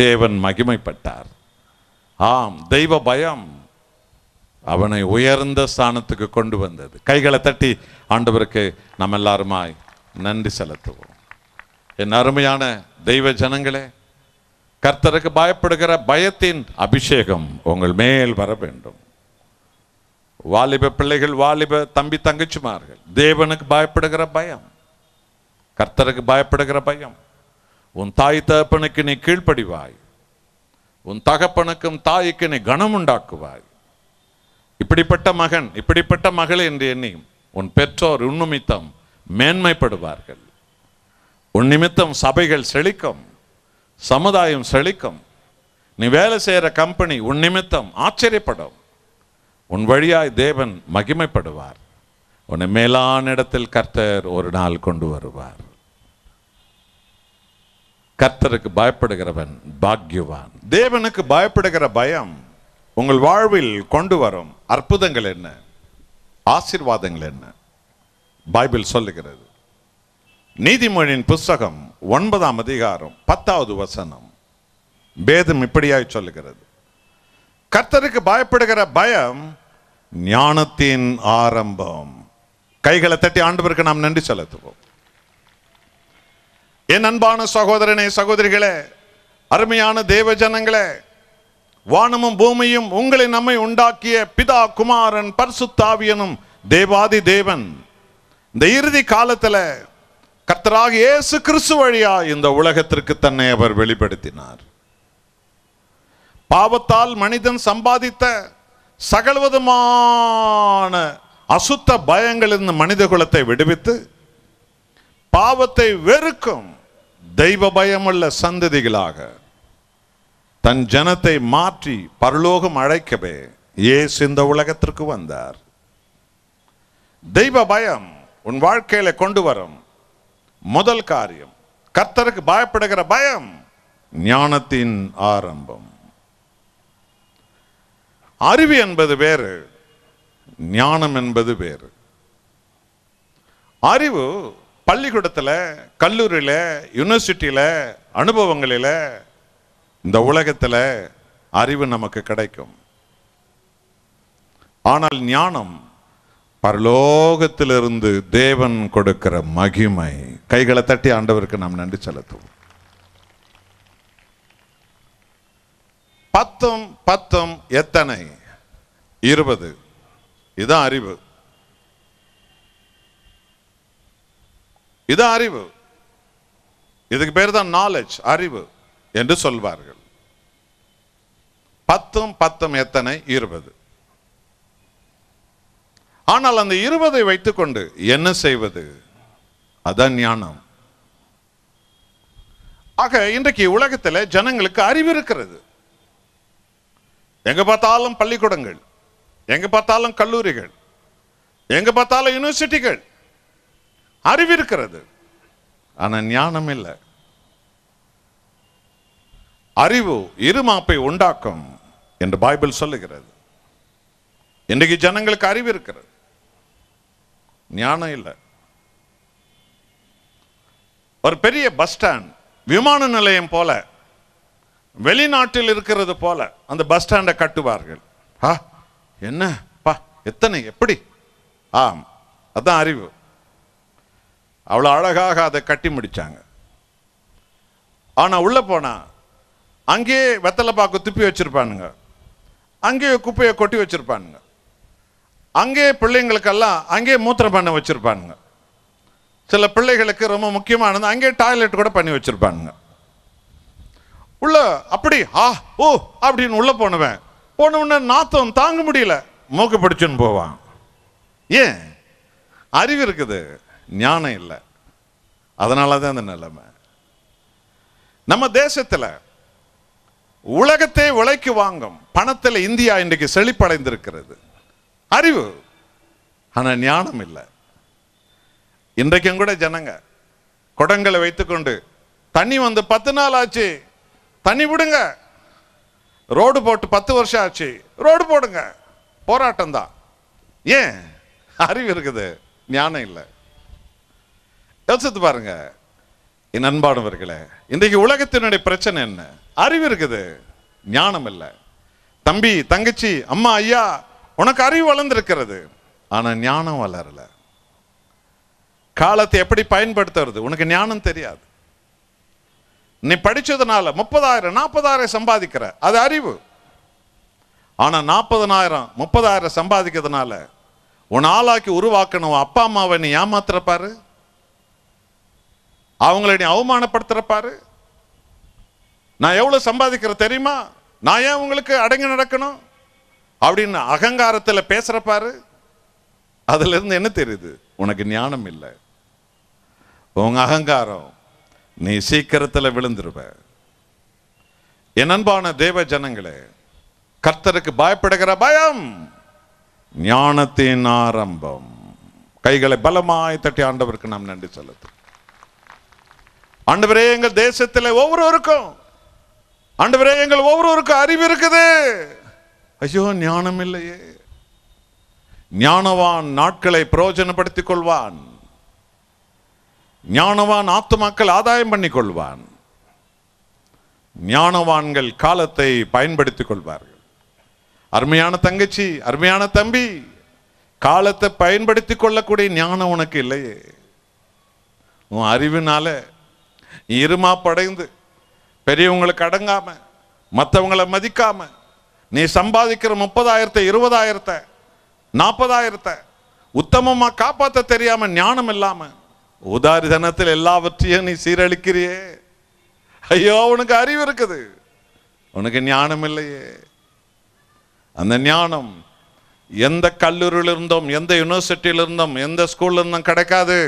தேவன் மகிமைப்பட்டார் ஆம் தெய்வ பயம் அவனை உயர்ந்த ஸ்தானத்துக்கு கொண்டு வந்தது கைகளை தட்டி ஆண்டவருக்கு நம்ம எல்லாருமாய் நன்றி செலுத்துவோம் என் அருமையான தெய்வ ஜனங்களே கர்த்தருக்கு பயப்படுகிற பயத்தின் அபிஷேகம் உங்கள் மேல் வர வேண்டும் வாலிப பிள்ளைகள் வாலிப தம்பி தங்கச்சிமார்கள் தேவனுக்கு பயப்படுகிற பயம் கர்த்தருக்கு பயப்படுகிற பயம் உன் தாய் தகப்பனுக்கு நீ கீழ்ப்படிவாய் உன் தகப்பனுக்கும் தாய்க்கு நீ கனம் உண்டாக்குவாய் இப்படிப்பட்ட மகன் இப்படிப்பட்ட மகள் என்று எண்ணி உன் பெற்றோர் உண்ணுமித்தம் மேன்மைப்படுவார்கள் உன் நிமித்தம் சபைகள் செழிக்கும் சமுதாயம் செழிக்கும் நீ வேலை செய்கிற கம்பெனி உன் நிமித்தம் ஆச்சரியப்படும் உன் வழியாய் தேவன் மகிமைப்படுவார் உன்னை மேலான இடத்தில் கர்த்தர் ஒரு நாள் கொண்டு வருவார் கர்த்தருக்கு பயப்படுகிறவன் பாக்யவான் தேவனுக்கு பயப்படுகிற பயம் உங்கள் வாழ்வில் கொண்டு வரும் அற்புதங்கள் என்ன ஆசிர்வாதங்கள் என்ன பைபிள் சொல்லுகிறது நீதிமொழியின் புஸ்தகம் ஒன்பதாம் அதிகாரம் பத்தாவது வசனம் பேதம் இப்படியாய் சொல்லுகிறது கர்த்தருக்கு பயப்படுகிற பயம் ஞானத்தின் ஆரம்பம் கைகளை தட்டி ஆண்டவருக்கு நாம் நன்றி செலுத்துவோம் என் அன்பான சகோதரனே சகோதரிகளே அருமையான தேவ ஜனங்களே வானமும் பூமியும் உங்களை நம்மை உண்டாக்கிய பிதா குமாரன் பர்சுத்தாவியனும் தேவாதி தேவன் இந்த இறுதி காலத்தில் கர்த்தராக இயேசு கிறிஸ்து வழியா இந்த உலகத்திற்கு தன்னை அவர் வெளிப்படுத்தினார் பாவத்தால் மனிதன் சம்பாதித்த சகலவிதமான அசுத்த பயங்களிலிருந்து மனித குலத்தை விடுவித்து பாவத்தை வெறுக்கும் தெய்வ பயமுள்ள சந்ததிகளாக தன் ஜனத்தை மாற்றி பரலோகம் அழைக்கவே இயேசு இந்த உலகத்திற்கு வந்தார் தெய்வ பயம் உன் வாழ்க்கையில கொண்டு வரும் முதல் காரியம் கர்த்தருக்கு பயப்படுகிற பயம் ஞானத்தின் ஆரம்பம் அறிவு என்பது வேறு ஞானம் என்பது வேறு அறிவு பள்ளிக்கூடத்தில் கல்லூரியில் யூனிவர்சிட்டியில் அனுபவங்களில் இந்த உலகத்தில் அறிவு நமக்கு கிடைக்கும் ஆனால் ஞானம் பரலோகத்திலிருந்து தேவன் கொடுக்கிற மகிமை கைகளை தட்டி ஆண்டவருக்கு நாம் நன்றி செலுத்துவோம் பத்தும் பத்தும் எத்தனை இருபது இதான் அறிவு இது அறிவு இதுக்கு பேர் தான் நாலேஜ் அறிவு என்று சொல்வார்கள் பத்தும் பத்தும் எத்தனை இருபது ஆனால் அந்த இருபதை வைத்துக்கொண்டு என்ன செய்வது அதான் ஞானம் ஆக இன்றைக்கு உலகத்தில் ஜனங்களுக்கு அறிவு இருக்கிறது எங்க பார்த்தாலும் பள்ளிக்கூடங்கள் எங்க பார்த்தாலும் கல்லூரிகள் எங்க பார்த்தாலும் யூனிவர்சிட்டிகள் அறிவு இருக்கிறது ஆனால் ஞானம் இல்லை அறிவு இருமாப்பை உண்டாக்கும் என்று பைபிள் சொல்லுகிறது இன்றைக்கு ஜனங்களுக்கு அறிவு இருக்கிறது ஞானம் இல்லை ஒரு பெரிய பஸ் ஸ்டாண்ட் விமான நிலையம் போல வெளிநாட்டில் இருக்கிறது போல அந்த பஸ் ஸ்டாண்டை கட்டுவார்கள் ஆ என்ன பா எத்தனை எப்படி ஆம் அதுதான் அறிவு அவ்வளோ அழகாக அதை கட்டி முடித்தாங்க ஆனால் உள்ளே போனால் அங்கேயே வெத்தலை பாக்கு துப்பி வச்சுருப்பானுங்க அங்கேயே குப்பையை கொட்டி வச்சுருப்பானுங்க அங்கே பிள்ளைங்களுக்கெல்லாம் அங்கே மூத்திரம் பண்ண வச்சுருப்பானுங்க சில பிள்ளைகளுக்கு ரொம்ப முக்கியமானது அங்கே டாய்லெட் கூட பண்ணி வச்சுருப்பானுங்க உள்ள அப்படி ஆ ஓ அப்படின்னு உள்ளே போனவன் போனவுடனே நாத்தம் தாங்க முடியல மூக்கு பிடிச்சுன்னு போவான் ஏன் அறிவு இருக்குது ஞானம் இல்லை அதனால தான் அந்த நிலைமை நம்ம தேசத்தில் உலகத்தை உழைக்கு வாங்கும் பணத்தில் இந்தியா இன்றைக்கு செழிப்படைந்திருக்கிறது அறிவு ஆனால் ஞானம் இல்லை இன்றைக்கும் கூட ஜனங்க குடங்களை வைத்துக்கொண்டு தண்ணி வந்து பத்து நாள் ஆச்சு தண்ணி விடுங்க ரோடு போட்டு பத்து வருஷம் ஆச்சு ரோடு போடுங்க போராட்டம் தான் ஏன் அறிவு இருக்குது ஞானம் இல்லை யோசித்து பாருங்க என் அன்பானவர்களே இன்றைக்கு உலகத்தினுடைய பிரச்சனை என்ன அறிவு இருக்குது ஞானம் இல்லை தம்பி தங்கச்சி அம்மா ஐயா உனக்கு அறிவு வளர்ந்துருக்கிறது ஆனால் ஞானம் வளரல காலத்தை எப்படி பயன்படுத்துறது உனக்கு ஞானம் தெரியாது நீ படித்ததுனால முப்பதாயிரம் நாற்பதாயிரம் சம்பாதிக்கிற அது அறிவு ஆனால் நாற்பதனாயிரம் முப்பதாயிரம் சம்பாதிக்கிறதுனால உன் ஆளாக்கி உருவாக்கணும் அப்பா அம்மாவை நீ ஏமாத்துறப்பாரு அவங்கள நீ அவமானப்படுத்துறப்பாரு நான் எவ்வளோ சம்பாதிக்கிற தெரியுமா நான் ஏன் உங்களுக்கு அடங்கி நடக்கணும் அப்படின்னு அகங்காரத்தில் பேசுற பாரு அதுலேருந்து என்ன தெரியுது உனக்கு ஞானம் இல்லை உங்க அகங்காரம் நீ சீக்கிரத்தில் விழுந்துருவ என் அன்பான தேவ ஜனங்களே கர்த்தருக்கு பயப்படுகிற பயம் ஞானத்தின் ஆரம்பம் கைகளை பலமாய் தட்டி ஆண்டவருக்கு நாம் நன்றி செலுத்தும் ஆண்டவரே எங்கள் தேசத்தில் ஒவ்வொருவருக்கும் ஆண்டவரே எங்கள் ஒவ்வொருவருக்கும் அறிவு இருக்குது ஐயோ ஞானம் இல்லையே ஞானவான் நாட்களை பிரயோஜனப்படுத்திக் கொள்வான் ஞானவான் மக்கள் ஆதாயம் பண்ணிக் கொள்வான் ஞானவான்கள் காலத்தை பயன்படுத்திக் கொள்வார்கள் அருமையான தங்கச்சி அருமையான தம்பி காலத்தை பயன்படுத்தி கொள்ளக்கூடிய ஞானம் உனக்கு இல்லையே உன் அறிவினால இருமா படைந்து பெரியவங்களுக்கு அடங்காம மற்றவங்களை மதிக்காம நீ சம்பாதிக்கிற முப்பதாயிரத்தை இருபதாயிரத்தை நாற்பதாயிரத்தை உத்தமமா காப்பாற்ற தெரியாம ஞானம் இல்லாம உதாரிதனத்தில் எல்லாவற்றையும் நீ சீரழிக்கிறியே ஐயோ உனக்கு அறிவு இருக்குது உனக்கு ஞானம் இல்லையே அந்த ஞானம் எந்த கல்லூரியில் இருந்தோம் எந்த யூனிவர்சிட்டியில் இருந்தோம் எந்த ஸ்கூல்ல இருந்தோம் கிடைக்காது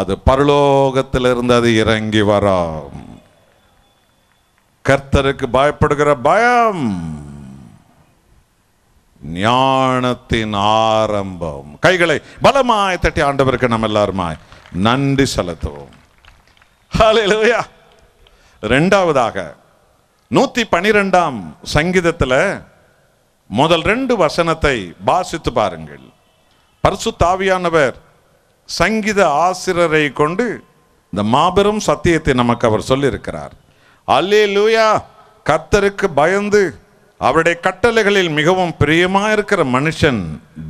அது பரலோகத்தில் இருந்து அது இறங்கி வரும் கர்த்தருக்கு பயப்படுகிற பயம் ஞானத்தின் ஆரம்பம் கைகளை பலமாய் தட்டி ஆண்டவருக்கு நம்ம எல்லாருமாய் நன்றி செலுத்துவோம் ரெண்டாவதாக நூத்தி பனிரெண்டாம் சங்கீதத்தில் முதல் ரெண்டு வசனத்தை வாசித்து பாருங்கள் பரிசு தாவியானவர் சங்கீத ஆசிரியரை கொண்டு இந்த மாபெரும் சத்தியத்தை நமக்கு அவர் சொல்லியிருக்கிறார் அல்லே லூயா கத்தருக்கு பயந்து அவருடைய கட்டளைகளில் மிகவும் பிரியமா இருக்கிற மனுஷன்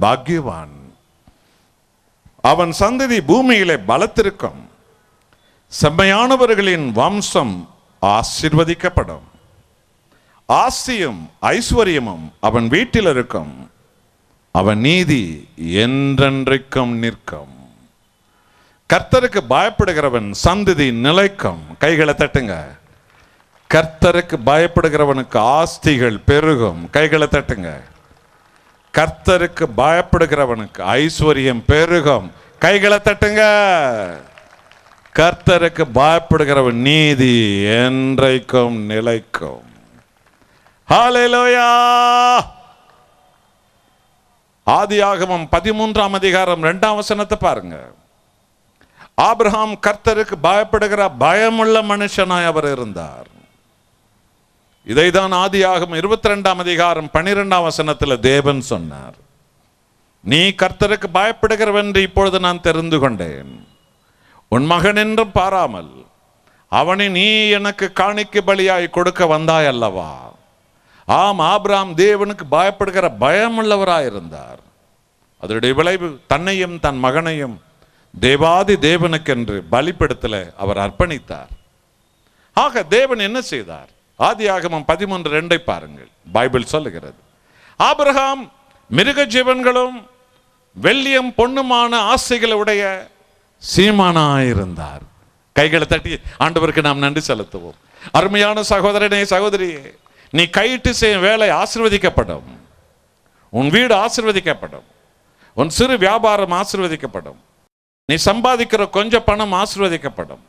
பாக்யவான் அவன் சந்ததி பூமியிலே பலத்திருக்கும் செம்மையானவர்களின் வம்சம் ஆசிர்வதிக்கப்படும் ஆசியும் ஐஸ்வர்யமும் அவன் வீட்டில் இருக்கும் அவன் நீதி என்றென்றைக்கும் நிற்கும் கர்த்தருக்கு பயப்படுகிறவன் சந்ததி நிலைக்கும் கைகளை தட்டுங்க கர்த்தருக்கு பயப்படுகிறவனுக்கு ஆஸ்திகள் பெருகும் கைகளை தட்டுங்க கர்த்தருக்கு பயப்படுகிறவனுக்கு ஐஸ்வர்யம் பெருகும் கைகளை தட்டுங்க கர்த்தருக்கு பயப்படுகிறவன் நீதி என்றைக்கும் நிலைக்கும் ஆதி ஆகமம் பதிமூன்றாம் அதிகாரம் இரண்டாம் வசனத்தை பாருங்க ஆப்ரஹாம் கர்த்தருக்கு பயப்படுகிற பயமுள்ள மனுஷனாய் அவர் இருந்தார் இதை தான் ஆதியாகும் இருபத்தி ரெண்டாம் அதிகாரம் பனிரெண்டாம் வசனத்தில் தேவன் சொன்னார் நீ கர்த்தருக்கு பயப்படுகிறவன் இப்பொழுது நான் தெரிந்து கொண்டேன் உன் மகன் என்றும் பாராமல் அவனை நீ எனக்கு காணிக்கு பலியாய் கொடுக்க வந்தாய் அல்லவா ஆம் ஆப்ராம் தேவனுக்கு பயப்படுகிற பயம் உள்ளவராயிருந்தார் அதனுடைய விளைவு தன்னையும் தன் மகனையும் தேவாதி தேவனுக்கென்று பலிப்படுத்தலை அவர் அர்ப்பணித்தார் ஆக தேவன் என்ன செய்தார் ஆதி ஆகமம் பதிமூன்று ரெண்டை பாருங்கள் பைபிள் சொல்லுகிறது ஆபிரகாம் மிருக ஜீவன்களும் வெள்ளியம் பொண்ணுமான ஆசைகளை உடைய சீமானாயிருந்தார் கைகளை தட்டி ஆண்டவருக்கு நாம் நன்றி செலுத்துவோம் அருமையான சகோதரனே சகோதரியே நீ கையிட்டு செய்யும் வேலை ஆசிர்வதிக்கப்படும் உன் வீடு ஆசிர்வதிக்கப்படும் உன் சிறு வியாபாரம் ஆசிர்வதிக்கப்படும் நீ சம்பாதிக்கிற கொஞ்சம் பணம் ஆசிர்வதிக்கப்படும்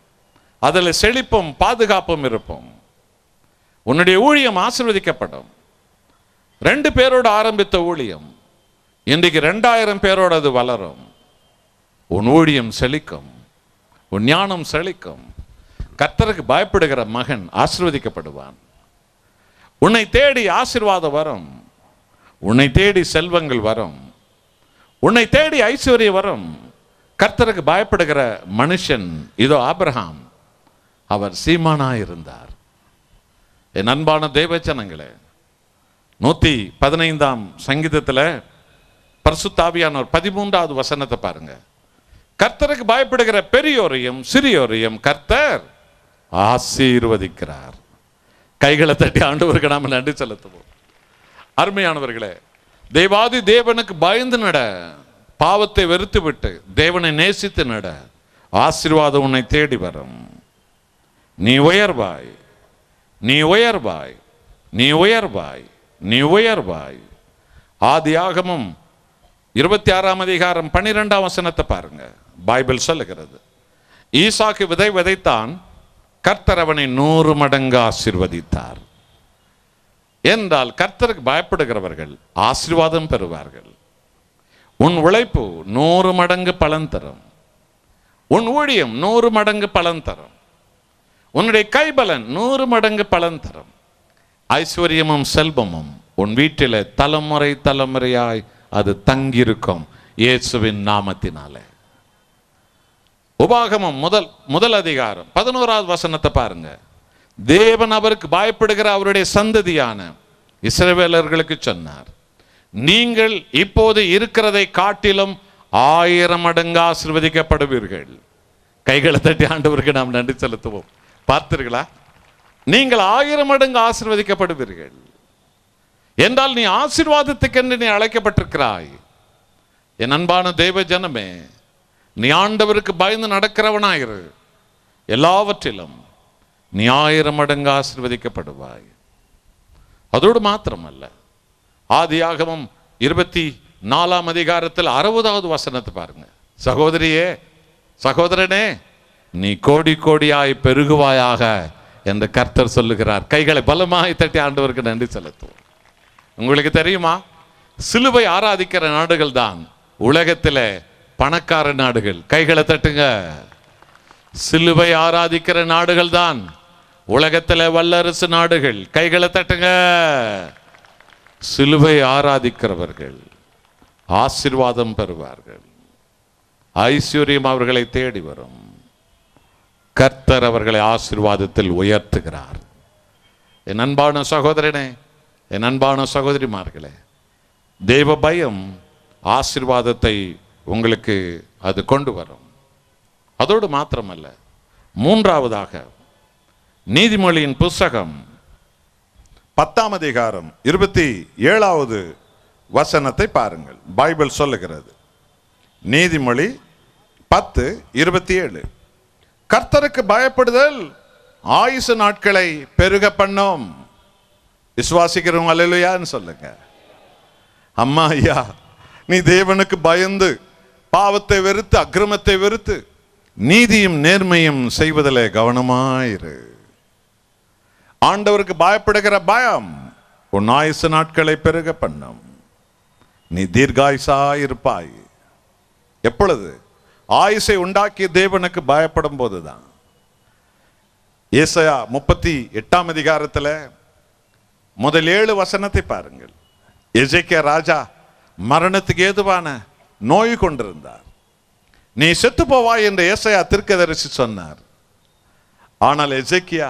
அதில் செழிப்பும் பாதுகாப்பும் இருப்போம் உன்னுடைய ஊழியம் ஆசிர்வதிக்கப்படும் ரெண்டு பேரோடு ஆரம்பித்த ஊழியம் இன்றைக்கு ரெண்டாயிரம் பேரோடு அது வளரும் உன் ஊழியம் செழிக்கும் உன் ஞானம் செழிக்கும் கர்த்தருக்கு பயப்படுகிற மகன் ஆசிர்வதிக்கப்படுவான் உன்னை தேடி ஆசிர்வாதம் வரும் உன்னை தேடி செல்வங்கள் வரும் உன்னை தேடி ஐஸ்வர்யம் வரும் கர்த்தருக்கு பயப்படுகிற மனுஷன் இதோ ஆப்ரஹாம் அவர் சீமானாயிருந்தார் என் அன்பான தேவச்சனங்களே நூற்றி பதினைந்தாம் சங்கீதத்தில் ஒரு பதிமூன்றாவது வசனத்தை பாருங்க கர்த்தருக்கு பயப்படுகிற பெரியோரையும் சிறியோரையும் கர்த்தர் ஆசீர்வதிக்கிறார் கைகளை தட்டி ஆண்டவருக்கு நாம் நன்றி செலுத்துவோம் அருமையானவர்களே தேவாதி தேவனுக்கு பயந்து நட பாவத்தை வெறுத்து விட்டு தேவனை நேசித்து நட ஆசீர்வாதம் உன்னை தேடி வரும் நீ உயர்வாய் நீ உயர்வாய் நீ உயர்வாய் நீ உயர்வாய் ஆதி ஆகமும் இருபத்தி ஆறாம் அதிகாரம் பன்னிரெண்டாம் வசனத்தை பாருங்க பைபிள் சொல்லுகிறது ஈசாக்கு விதை விதைத்தான் கர்த்தர் அவனை நூறு மடங்கு ஆசிர்வதித்தார் என்றால் கர்த்தருக்கு பயப்படுகிறவர்கள் ஆசீர்வாதம் பெறுவார்கள் உன் உழைப்பு நூறு மடங்கு பலன் தரும் உன் ஊழியம் நூறு மடங்கு பலன் தரும் உன்னுடைய கைபலன் நூறு மடங்கு பலன் தரும் ஐஸ்வர்யமும் செல்வமும் உன் வீட்டில் தலைமுறை தலைமுறையாய் அது தங்கியிருக்கும் இயேசுவின் நாமத்தினாலே உபாகமம் முதல் முதல் அதிகாரம் பதினோராவது வசனத்தை பாருங்க தேவன் அவருக்கு பயப்படுகிற அவருடைய சந்ததியான இஸ்ரவேலர்களுக்கு சொன்னார் நீங்கள் இப்போது இருக்கிறதை காட்டிலும் ஆயிரம் மடங்கு ஆசிர்வதிக்கப்படுவீர்கள் கைகளை தட்டி ஆண்டவருக்கு நாம் நன்றி செலுத்துவோம் பார்த்தீர்களா நீங்கள் ஆயிரம் மடங்கு ஆசிர்வதிக்கப்படுவீர்கள் என்றால் நீ ஆசிர்வாதத்துக்கென்று நீ அழைக்கப்பட்டிருக்கிறாய் என் அன்பான தெய்வ ஜனமே நீ ஆண்டவருக்கு பயந்து நடக்கிறவனாயிரு எல்லாவற்றிலும் நீ ஆயிரம் மடங்கு ஆசிர்வதிக்கப்படுவாய் அதோடு மாத்திரமல்ல ஆதியாகமம் இருபத்தி நாலாம் அதிகாரத்தில் அறுபதாவது வசனத்தை பாருங்க சகோதரியே சகோதரனே நீ கோடி கோடியாய் பெருகுவாயாக என்று கர்த்தர் சொல்லுகிறார் கைகளை பலமாக தட்டி ஆண்டவருக்கு நன்றி செலுத்துவோம் உங்களுக்கு தெரியுமா சிலுவை ஆராதிக்கிற நாடுகள் தான் உலகத்தில் பணக்கார நாடுகள் கைகளை தட்டுங்க சிலுவை ஆராதிக்கிற நாடுகள் தான் உலகத்தில் வல்லரசு நாடுகள் கைகளை தட்டுங்க சிலுவை ஆராதிக்கிறவர்கள் ஆசிர்வாதம் பெறுவார்கள் ஐஸ்வர்யம் அவர்களை தேடி வரும் கர்த்தர் அவர்களை ஆசிர்வாதத்தில் உயர்த்துகிறார் என் அன்பான சகோதரனே என் அன்பான சகோதரிமார்களே தெய்வ பயம் ஆசிர்வாதத்தை உங்களுக்கு அது கொண்டு வரும் அதோடு மாத்திரமல்ல மூன்றாவதாக நீதிமொழியின் புஸ்தகம் பத்தாம் அதிகாரம் இருபத்தி ஏழாவது வசனத்தை பாருங்கள் பைபிள் சொல்லுகிறது நீதிமொழி பத்து இருபத்தி ஏழு கர்த்தருக்கு பயப்படுதல் ஆயுசு நாட்களை பெருக பண்ணோம் விசுவாசிக்கிறவங்க அல்லையான்னு சொல்லுங்க அம்மா ஐயா நீ தேவனுக்கு பயந்து பாவத்தை வெறுத்து அக்ரமத்தை வெறுத்து நீதியும் நேர்மையும் செய்வதில் கவனமாயிரு ஆண்டவருக்கு பயப்படுகிற பயம் உன் ஆயுசு நாட்களை பெருக பண்ணும் நீ தீர்காயுசாயிருப்பாய் எப்பொழுது ஆயுசை உண்டாக்கிய தேவனுக்கு பயப்படும் போது தான் ஏசையா முப்பத்தி எட்டாம் அதிகாரத்தில் முதல் ஏழு வசனத்தை பாருங்கள் எஜேக்கிய ராஜா மரணத்துக்கு ஏதுவான நோய் கொண்டிருந்தார் நீ செத்து போவாய் என்று ஏசையா திருக்கதரிசி சொன்னார் ஆனால் எஜேக்கியா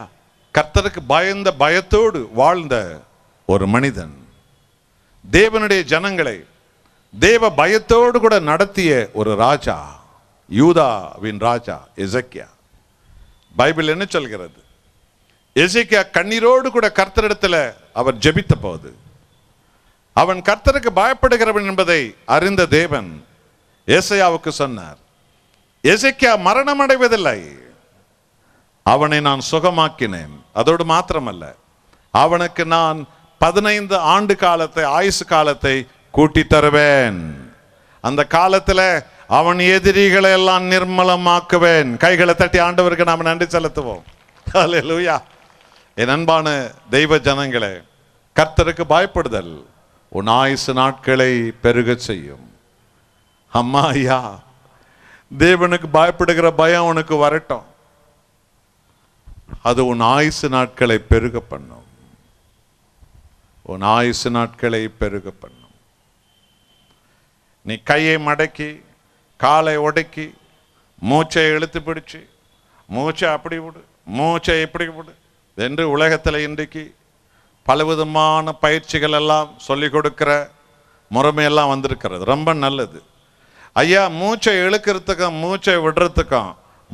கர்த்தருக்கு பயந்த பயத்தோடு வாழ்ந்த ஒரு மனிதன் தேவனுடைய ஜனங்களை தேவ பயத்தோடு கூட நடத்திய ஒரு ராஜா யூதாவின் ராஜா எசக்கியா பைபிள் என்ன சொல்கிறது எசக்கியா கண்ணீரோடு கூட கர்த்தரிடத்தில் அவர் ஜெபித்த போது அவன் கர்த்தருக்கு பயப்படுகிறவன் என்பதை அறிந்த தேவன் எசையாவுக்கு சொன்னார் எசக்கியா மரணம் அடைவதில்லை அவனை நான் சுகமாக்கினேன் அதோடு மாத்திரமல்ல அவனுக்கு நான் பதினைந்து ஆண்டு காலத்தை ஆயுசு காலத்தை கூட்டி தருவேன் அந்த காலத்தில் அவன் எதிரிகளை எல்லாம் நிர்மலமாக்குவேன் கைகளை தட்டி ஆண்டவருக்கு நாம் நன்றி செலுத்துவோம் என் அன்பான தெய்வ ஜனங்களே கர்த்தருக்கு பயப்படுதல் உன் ஆயுசு நாட்களை பெருக செய்யும் அம்மா ஐயா தேவனுக்கு பயப்படுகிற பயம் உனக்கு வரட்டும் அது உன் ஆயுசு நாட்களை பெருக பண்ணும் உன் ஆயுசு நாட்களை பெருக பண்ணும் நீ கையை மடக்கி காலை ஒடுக்கி மூச்சை இழுத்து பிடிச்சு மூச்சை அப்படி விடு மூச்சை இப்படி விடு என்று உலகத்தில் இன்றைக்கு பலவிதமான பயிற்சிகள் எல்லாம் சொல்லி கொடுக்குற முறைமையெல்லாம் வந்திருக்கிறது ரொம்ப நல்லது ஐயா மூச்சை இழுக்கிறதுக்கும் மூச்சை விடுறதுக்கும்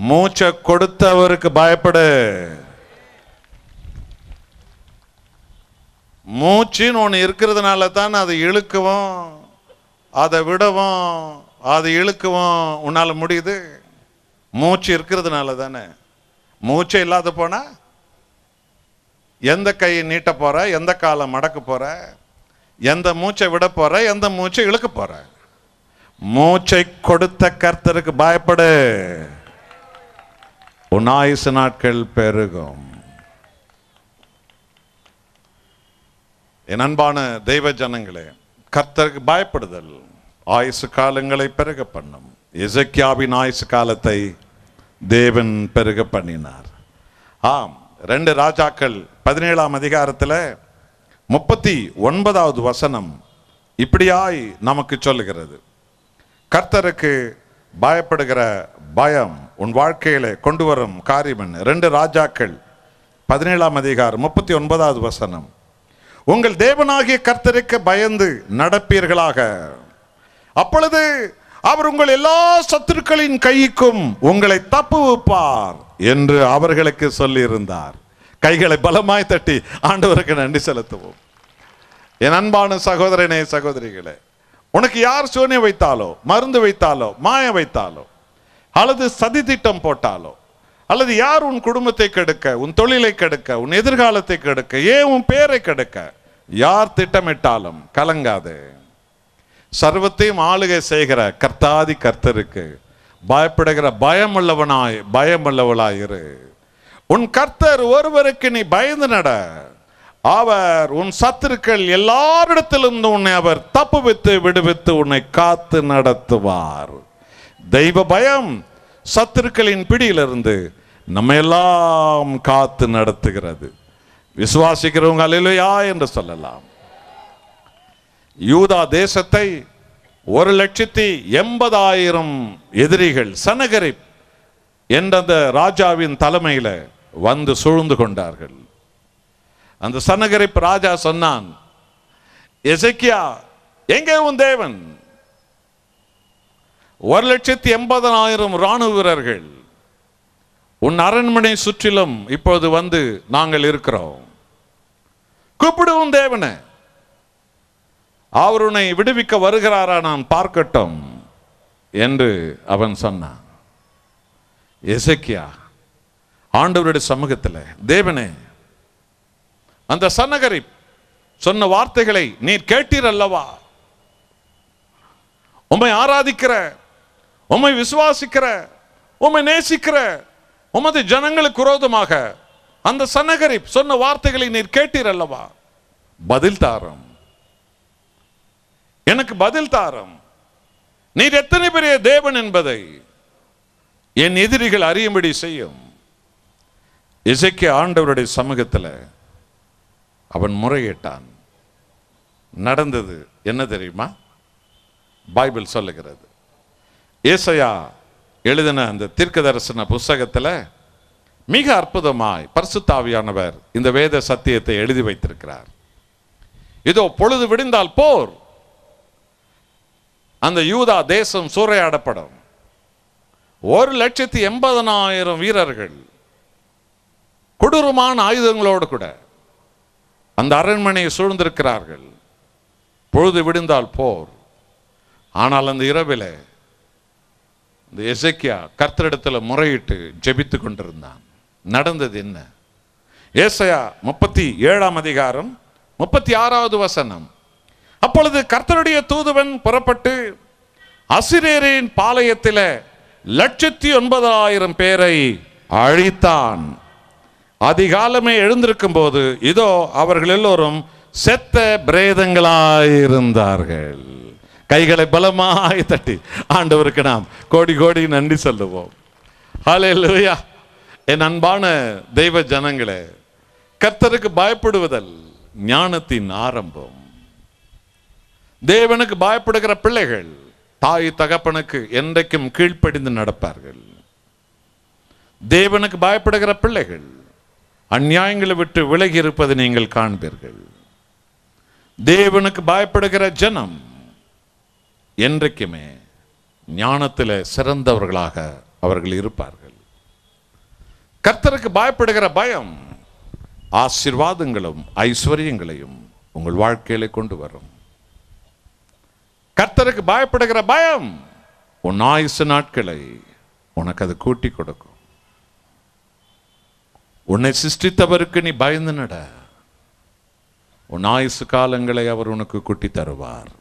மூச்சை கொடுத்தவருக்கு பயப்படு மூச்சின்னு ஒன்று இருக்கிறதுனால தான் அதை இழுக்கவும் அதை விடவும் அது இழுக்கவும் உன்னால் முடியுது மூச்சு இருக்கிறதுனால தானே மூச்சை இல்லாத போனால் எந்த கையை நீட்ட போகிற எந்த காலை மடக்க போகிற எந்த மூச்சை விட போகிற எந்த மூச்சை இழுக்க போகிற மூச்சை கொடுத்த கர்த்தருக்கு பயப்படு உன் ஆயுசு நாட்கள் பெருகும் என் அன்பான தெய்வ ஜனங்களே கர்த்தருக்கு பயப்படுதல் ஆயுசு காலங்களை பெருக பண்ணும் எசக்கியாவின் ஆயுசு காலத்தை தேவன் பெருக பண்ணினார் ஆம் ரெண்டு ராஜாக்கள் பதினேழாம் அதிகாரத்தில் முப்பத்தி ஒன்பதாவது வசனம் இப்படியாய் நமக்கு சொல்லுகிறது கர்த்தருக்கு பயப்படுகிற பயம் உன் வாழ்க்கையில கொண்டு வரும் காரியமன் ரெண்டு ராஜாக்கள் பதினேழாம் அதிகாரம் முப்பத்தி ஒன்பதாவது வசனம் உங்கள் தேவனாகிய கர்த்தருக்கு பயந்து நடப்பீர்களாக அப்பொழுது அவர் உங்கள் எல்லா சத்துருக்களின் கைக்கும் உங்களை தப்பு வைப்பார் என்று அவர்களுக்கு சொல்லியிருந்தார் கைகளை பலமாய் தட்டி ஆண்டவருக்கு நன்றி செலுத்துவோம் என் அன்பான சகோதரனே சகோதரிகளே உனக்கு யார் சூனியம் வைத்தாலோ மருந்து வைத்தாலோ மாய வைத்தாலோ அல்லது சதி திட்டம் போட்டாலோ அல்லது யார் உன் குடும்பத்தை கெடுக்க உன் தொழிலை கெடுக்க உன் எதிர்காலத்தை கெடுக்க ஏன் உன் பேரை கெடுக்க யார் திட்டமிட்டாலும் கலங்காது சர்வத்தையும் ஆளுகை செய்கிற கர்த்தாதி கர்த்தருக்கு பயப்படுகிற பயமுள்ளவனாய் பயமுள்ளவளாயிரு உன் கர்த்தர் ஒருவருக்கு நீ பயந்து நட அவர் உன் சத்துருக்கள் எல்லாரிடத்திலிருந்து உன்னை அவர் தப்புவித்து விடுவித்து உன்னை காத்து நடத்துவார் தெய்வ பயம் சத்துருக்களின் பிடியிலிருந்து நம்ம எல்லாம் காத்து நடத்துகிறது விசுவாசிக்கிறவங்க அலையிலையா என்று சொல்லலாம் யூதா தேசத்தை ஒரு லட்சத்தி எண்பதாயிரம் எதிரிகள் சனகரிப் என்ற அந்த ராஜாவின் தலைமையில் வந்து சூழ்ந்து கொண்டார்கள் அந்த சனகரிப் ராஜா சொன்னான் எசக்கியா எங்கே உன் தேவன் ஒரு லட்சத்தி எண்பதனாயிரம் இராணுவ வீரர்கள் உன் அரண்மனை சுற்றிலும் இப்போது வந்து நாங்கள் இருக்கிறோம் கூப்பிடுவோம் தேவனை அவருனை விடுவிக்க வருகிறாரா நான் பார்க்கட்டும் என்று அவன் சொன்னான் எசக்கியா ஆண்டவருடைய சமூகத்தில் தேவனே அந்த சன்னகரி சொன்ன வார்த்தைகளை நீர் கேட்டீர் அல்லவா உண்மை ஆராதிக்கிற உம்மை விசுவாசிக்கிற உம்மை நேசிக்கிற உமது ஜனங்களுக்கு விரோதமாக அந்த சன்னகரி சொன்ன வார்த்தைகளை நீர் கேட்டீர் அல்லவா பதில் தாரம் எனக்கு பதில் தாரம் நீர் எத்தனை பெரிய தேவன் என்பதை என் எதிரிகள் அறியும்படி செய்யும் இசைக்கு ஆண்டவருடைய சமூகத்தில் அவன் முறையிட்டான் நடந்தது என்ன தெரியுமா பைபிள் சொல்லுகிறது ஏசையா எழுதின அந்த தீர்க்க தரிசன புஸ்தகத்தில் மிக அற்புதமாய் பரிசுத்தாவியானவர் இந்த வேத சத்தியத்தை எழுதி வைத்திருக்கிறார் இதோ பொழுது விடிந்தால் போர் அந்த யூதா தேசம் சூறையாடப்படும் ஒரு லட்சத்தி எண்பதனாயிரம் வீரர்கள் கொடூரமான ஆயுதங்களோடு கூட அந்த அரண்மனையை சூழ்ந்திருக்கிறார்கள் பொழுது விடுந்தால் போர் ஆனால் அந்த இரவில் இந்த எசக்கியா கர்த்தரிடத்தில் முறையிட்டு ஜெபித்து கொண்டிருந்தான் நடந்தது என்ன ஏசையா முப்பத்தி ஏழாம் அதிகாரம் முப்பத்தி ஆறாவது வசனம் அப்பொழுது கர்த்தருடைய தூதுவன் புறப்பட்டு அசிரேரின் பாளையத்தில் லட்சத்தி ஒன்பதாயிரம் பேரை அழித்தான் அதிகாலமே எழுந்திருக்கும் போது இதோ அவர்கள் எல்லோரும் செத்த பிரேதங்களாயிருந்தார்கள் கைகளை பலமாய் தட்டி ஆண்டவருக்கு நாம் கோடி கோடி நன்றி சொல்லுவோம் ஹலே என் அன்பான தெய்வ ஜனங்களே கர்த்தருக்கு பயப்படுவதல் ஞானத்தின் ஆரம்பம் தேவனுக்கு பயப்படுகிற பிள்ளைகள் தாய் தகப்பனுக்கு என்றைக்கும் கீழ்ப்படிந்து நடப்பார்கள் தேவனுக்கு பயப்படுகிற பிள்ளைகள் அந்நியாயங்களை விட்டு விலகி இருப்பதை நீங்கள் காண்பீர்கள் தேவனுக்கு பயப்படுகிற ஜனம் என்றைக்குமே ஞானத்தில் சிறந்தவர்களாக அவர்கள் இருப்பார்கள் கர்த்தருக்கு பயப்படுகிற பயம் ஆசிர்வாதங்களும் ஐஸ்வர்யங்களையும் உங்கள் வாழ்க்கையில கொண்டு வரும் கர்த்தருக்கு பயப்படுகிற பயம் உன் ஆயுசு நாட்களை உனக்கு அது கூட்டி கொடுக்கும் உன்னை சிருஷ்டித்தவருக்கு நீ பயந்து நட உன் ஆயுசு காலங்களை அவர் உனக்கு கூட்டி தருவார்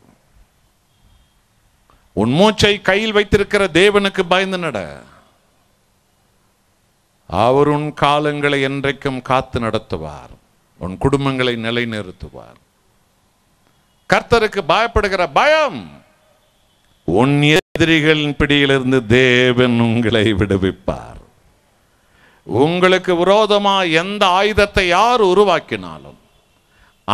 உன் மூச்சை கையில் வைத்திருக்கிற தேவனுக்கு பயந்து நட அவர் உன் காலங்களை என்றைக்கும் காத்து நடத்துவார் உன் குடும்பங்களை நிலைநிறுத்துவார் கர்த்தருக்கு பயப்படுகிற பயம் உன் எதிரிகளின் பிடியிலிருந்து தேவன் உங்களை விடுவிப்பார் உங்களுக்கு விரோதமாக எந்த ஆயுதத்தை யார் உருவாக்கினாலும்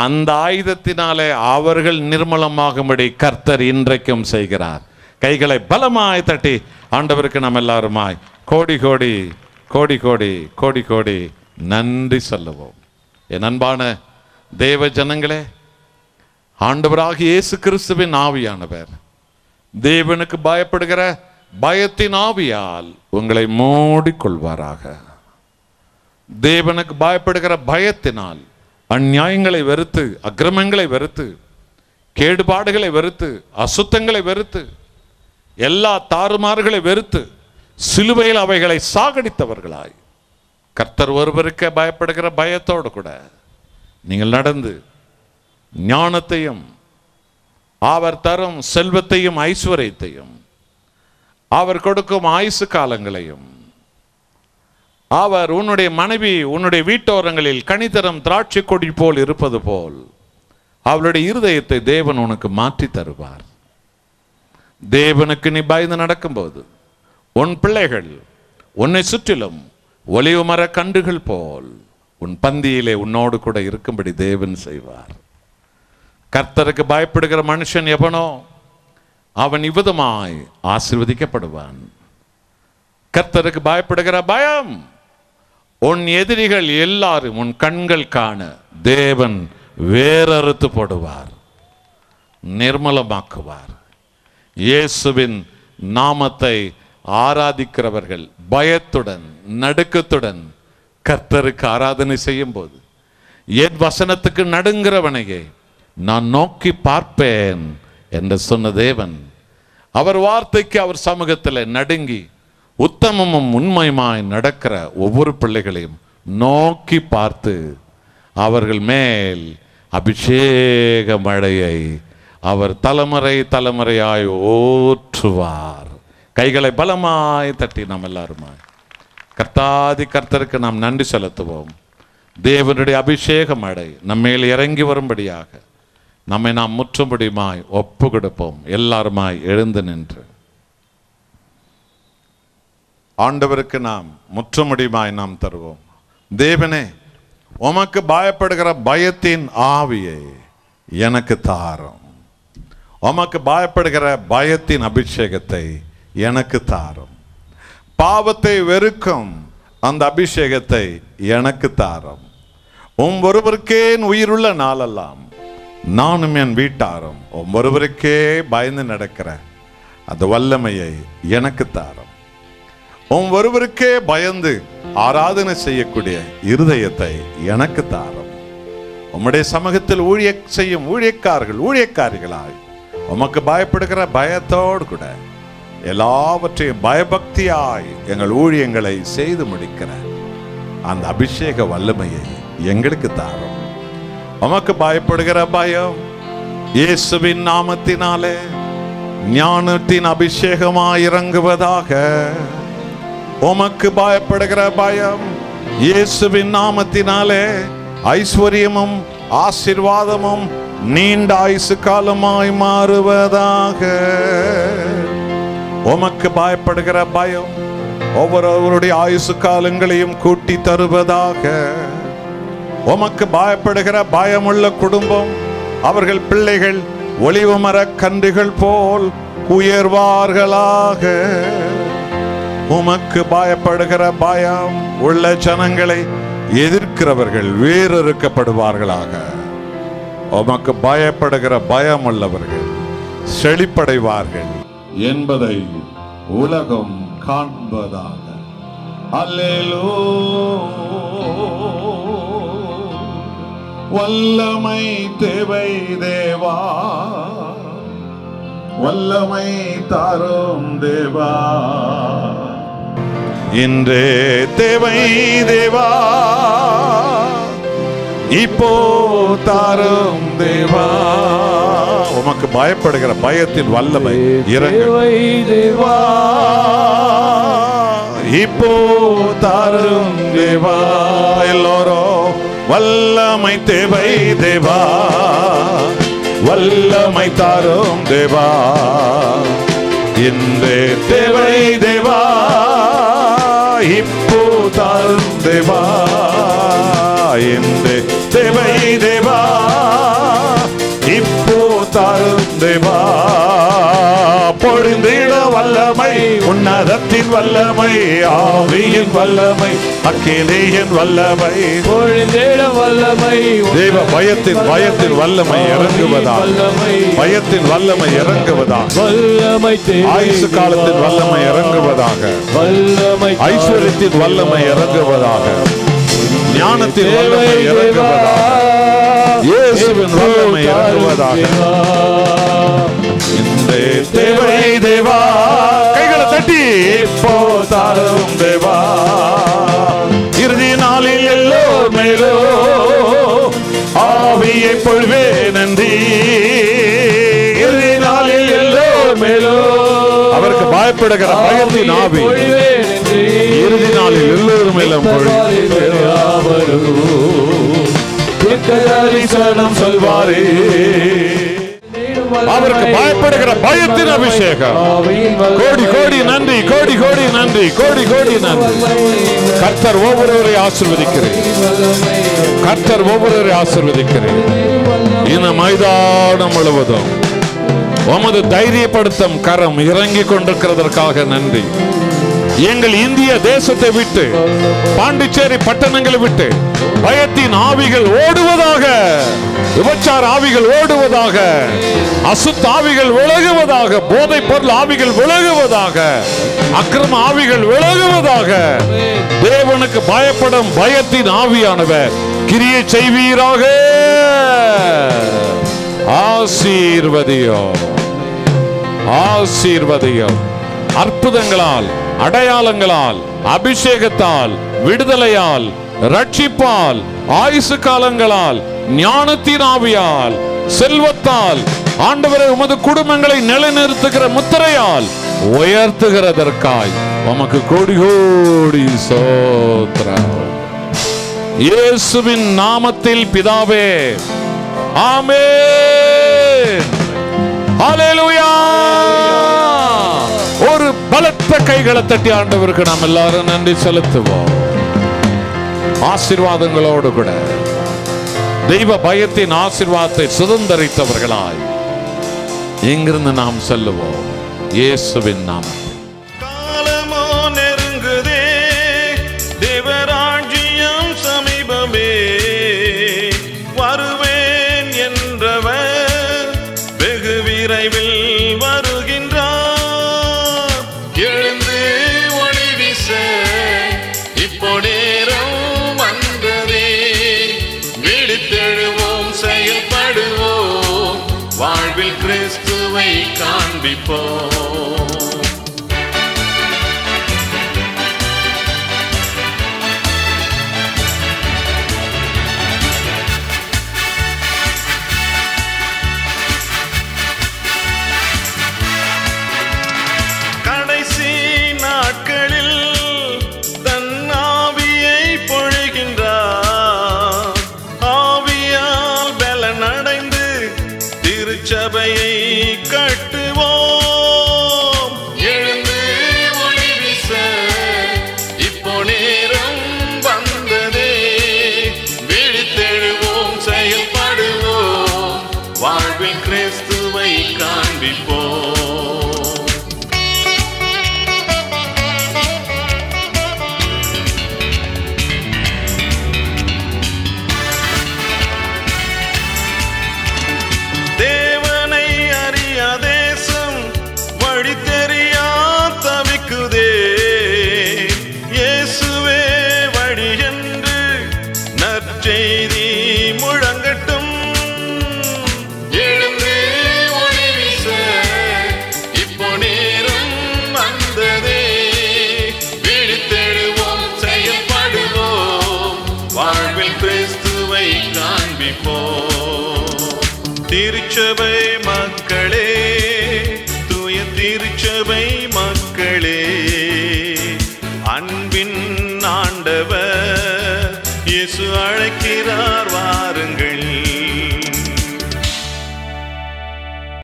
அந்த ஆயுதத்தினாலே அவர்கள் நிர்மலமாகும்படி கர்த்தர் இன்றைக்கும் செய்கிறார் கைகளை பலமாய் தட்டி ஆண்டவருக்கு நம்ம எல்லாருமாய் கோடி கோடி கோடி கோடி கோடி கோடி நன்றி சொல்லுவோம் என் அன்பான தேவ ஜனங்களே ஆண்டவராக இயேசு கிறிஸ்துவின் ஆவியானவர் தேவனுக்கு பயப்படுகிற பயத்தின் ஆவியால் உங்களை மூடிக்கொள்வாராக தேவனுக்கு பயப்படுகிற பயத்தினால் அந்நியாயங்களை வெறுத்து அக்கிரமங்களை வெறுத்து கேடுபாடுகளை வெறுத்து அசுத்தங்களை வெறுத்து எல்லா தாறுமாறுகளை வெறுத்து சிலுவையில் அவைகளை சாகடித்தவர்களாய் கர்த்தர் ஒருவருக்கே பயப்படுகிற பயத்தோடு கூட நீங்கள் நடந்து ஞானத்தையும் அவர் தரும் செல்வத்தையும் ஐஸ்வர்யத்தையும் அவர் கொடுக்கும் ஆயுசு காலங்களையும் அவர் உன்னுடைய மனைவி உன்னுடைய வீட்டோரங்களில் கனிதரம் திராட்சை கொடி போல் இருப்பது போல் அவளுடைய இருதயத்தை தேவன் உனக்கு மாற்றி தருவார் தேவனுக்கு நீ பயந்து நடக்கும்போது உன் பிள்ளைகள் உன்னை சுற்றிலும் ஒலிவு மர கன்றுகள் போல் உன் பந்தியிலே உன்னோடு கூட இருக்கும்படி தேவன் செய்வார் கர்த்தருக்கு பயப்படுகிற மனுஷன் எவனோ அவன் இவ்விதமாய் ஆசிர்வதிக்கப்படுவான் கர்த்தருக்கு பயப்படுகிற பயம் உன் எதிரிகள் எல்லாரும் உன் கண்கள் காண தேவன் வேறறுத்து போடுவார் நிர்மலமாக்குவார் இயேசுவின் நாமத்தை ஆராதிக்கிறவர்கள் பயத்துடன் நடுக்கத்துடன் கர்த்தருக்கு ஆராதனை செய்யும் போது என் வசனத்துக்கு நடுங்கிறவனையே நான் நோக்கி பார்ப்பேன் என்று சொன்ன தேவன் அவர் வார்த்தைக்கு அவர் சமூகத்தில் நடுங்கி உத்தமமும் உண்மையுமாய் நடக்கிற ஒவ்வொரு பிள்ளைகளையும் நோக்கி பார்த்து அவர்கள் மேல் அபிஷேக மழையை அவர் தலைமுறை தலைமுறையாய் ஓற்றுவார் கைகளை பலமாய் தட்டி நாம் எல்லாருமா கர்த்தாதி கர்த்தருக்கு நாம் நன்றி செலுத்துவோம் தேவனுடைய அபிஷேக மழை நம்மேல் இறங்கி வரும்படியாக நம்மை நாம் முற்றும்படியுமாய் ஒப்பு கொடுப்போம் எல்லாருமாய் எழுந்து நின்று ஆண்டவருக்கு நாம் முற்றுமுடியுமாய் நாம் தருவோம் தேவனே உமக்கு பயப்படுகிற பயத்தின் ஆவியை எனக்கு தாரும் உமக்கு பயப்படுகிற பயத்தின் அபிஷேகத்தை எனக்கு தாரும் பாவத்தை வெறுக்கும் அந்த அபிஷேகத்தை எனக்கு தாரும் உம் ஒருவருக்கேன் உயிருள்ள நாளெல்லாம் நானும் என் வீட்டாரும் ஒவ்வொருவருக்கே பயந்து நடக்கிற அந்த வல்லமையை எனக்கு தாரும் ஒவ்வொருவருக்கே பயந்து ஆராதனை செய்யக்கூடிய இருதயத்தை எனக்கு தாரும் உம்முடைய சமூகத்தில் ஊழிய செய்யும் ஊழியக்காரர்கள் ஊழியக்காரிகளாய் உமக்கு பயப்படுகிற பயத்தோடு கூட எல்லாவற்றையும் பயபக்தியாய் எங்கள் ஊழியங்களை செய்து முடிக்கிற அந்த அபிஷேக வல்லமையை எங்களுக்கு தாரும் உமக்கு பயப்படுகிற பயம் இயேசுவின் நாமத்தினாலே ஞானத்தின் அபிஷேகமா இறங்குவதாக உமக்கு பயப்படுகிற பயம் இயேசுவின் நாமத்தினாலே ஐஸ்வர்யமும் ஆசிர்வாதமும் நீண்ட ஆயுசு காலமாய் மாறுவதாக உமக்கு பயப்படுகிற பயம் ஒவ்வொருவருடைய ஆயுசு காலங்களையும் கூட்டி தருவதாக உமக்கு பயப்படுகிற பயமுள்ள குடும்பம் அவர்கள் பிள்ளைகள் ஒளிவு மர கன்றுகள் போல் உயர்வார்களாக உமக்கு பயப்படுகிற பயம் உள்ள ஜனங்களை எதிர்க்கிறவர்கள் வேறறுக்கப்படுவார்களாக உமக்கு பயப்படுகிற பயம் உள்ளவர்கள் செழிப்படைவார்கள் என்பதை உலகம் காண்பதாக அல்லேலோ வல்லமை தேவை தேவா வல்லமை தாரும் தேவா இன்றே தேவை தேவா இப்போ தாரும் தேவா உமக்கு பயப்படுகிற பயத்தின் வல்லமை இறங்கை தேவா இப்போ தாரும் தேவா எல்லோரும் வல்லமை தேவை தேவா வல்லமை தாரும் தேவா இன்றே தேவை தேவா இப்போ தாரும் தேவா இன்றே தேவை தேவா இப்போ தாரும் தேவா பொழுந்திட வல்லமை உன்னதத்தின் வல்லமை ஆவியின் வல்லமை அக்கிலேயின் வல்லமை பொழுந்திட வல்லமை தேவ பயத்தின் பயத்தின் வல்லமை இறங்குவதா பயத்தின் வல்லமை இறங்குவதா வல்லமை ஆயுசு காலத்தின் வல்லமை இறங்குவதாக வல்லமை ஐஸ்வர்யத்தின் வல்லமை இறங்குவதாக ஞானத்தின் வல்லமை இறங்குவதாக இயேசுவின் வல்லமை இறங்குவதாக தேவை தேவா கைகளை தட்டி இப்போ தாரும் தேவா இறுதி நாளில் எல்லோ மேலோ ஆவியை பொழுவே நன்றி இறுதி நாளில் எல்லோ மேலோ அவருக்கு பயப்படுகிற பயத்தின் ஆவி இறுதி நாளில் எல்லோரும் மேலும் பொழுது சொல்வாரே அவருக்கு பயப்படுகிற பயத்தின் அபிஷேகம் கோடி கோடி நன்றி கோடி கோடி நன்றி கோடி கோடி நன்றி கர்த்தர் ஒவ்வொருவரை ஆசிர்வதிக்கிறேன் கர்த்தர் ஒவ்வொருவரை ஆசிர்வதிக்கிறேன் இந்த மைதானம் முழுவதும் உமது தைரியப்படுத்தும் கரம் இறங்கிக் கொண்டிருக்கிறதற்காக நன்றி எங்கள் இந்திய தேசத்தை விட்டு பாண்டிச்சேரி பட்டணங்களை விட்டு பயத்தின் ஆவிகள் ஓடுவதாக விபச்சார ஆவிகள் ஓடுவதாக அசுத்த ஆவிகள் விலகுவதாக போதை பொருள் ஆவிகள் விலகுவதாக அக்கிரம ஆவிகள் விலகுவதாக தேவனுக்கு பயப்படும் பயத்தின் ஆவியானவர் கிரியை செய்வீராக ஆசீர்வதியம் ஆசீர்வதியம் அற்புதங்களால் அடையாளங்களால் அபிஷேகத்தால் விடுதலையால் ரட்சிப்பால் ஆயுசு காலங்களால் ஞானத்தின் ஆவியால் செல்வத்தால் ஆண்டவரை உமது குடும்பங்களை நிலைநிறுத்துகிற முத்திரையால் உயர்த்துகிறதற்காய் உமக்கு கோடி கோடி சோத்ரம் இயேசுவின் நாமத்தில் பிதாவே ஆமே ஹalleluya பலத்த கைகளை தட்டி ஆண்டவருக்கு நாம் எல்லாரும் நன்றி செலுத்துவோம் ஆசிர்வாதங்களோடு கூட தெய்வ பயத்தின் ஆசிர்வாதத்தை சுதந்திரித்தவர்களாய் இங்கிருந்து நாம் செல்லுவோம் இயேசுவின் நாமம்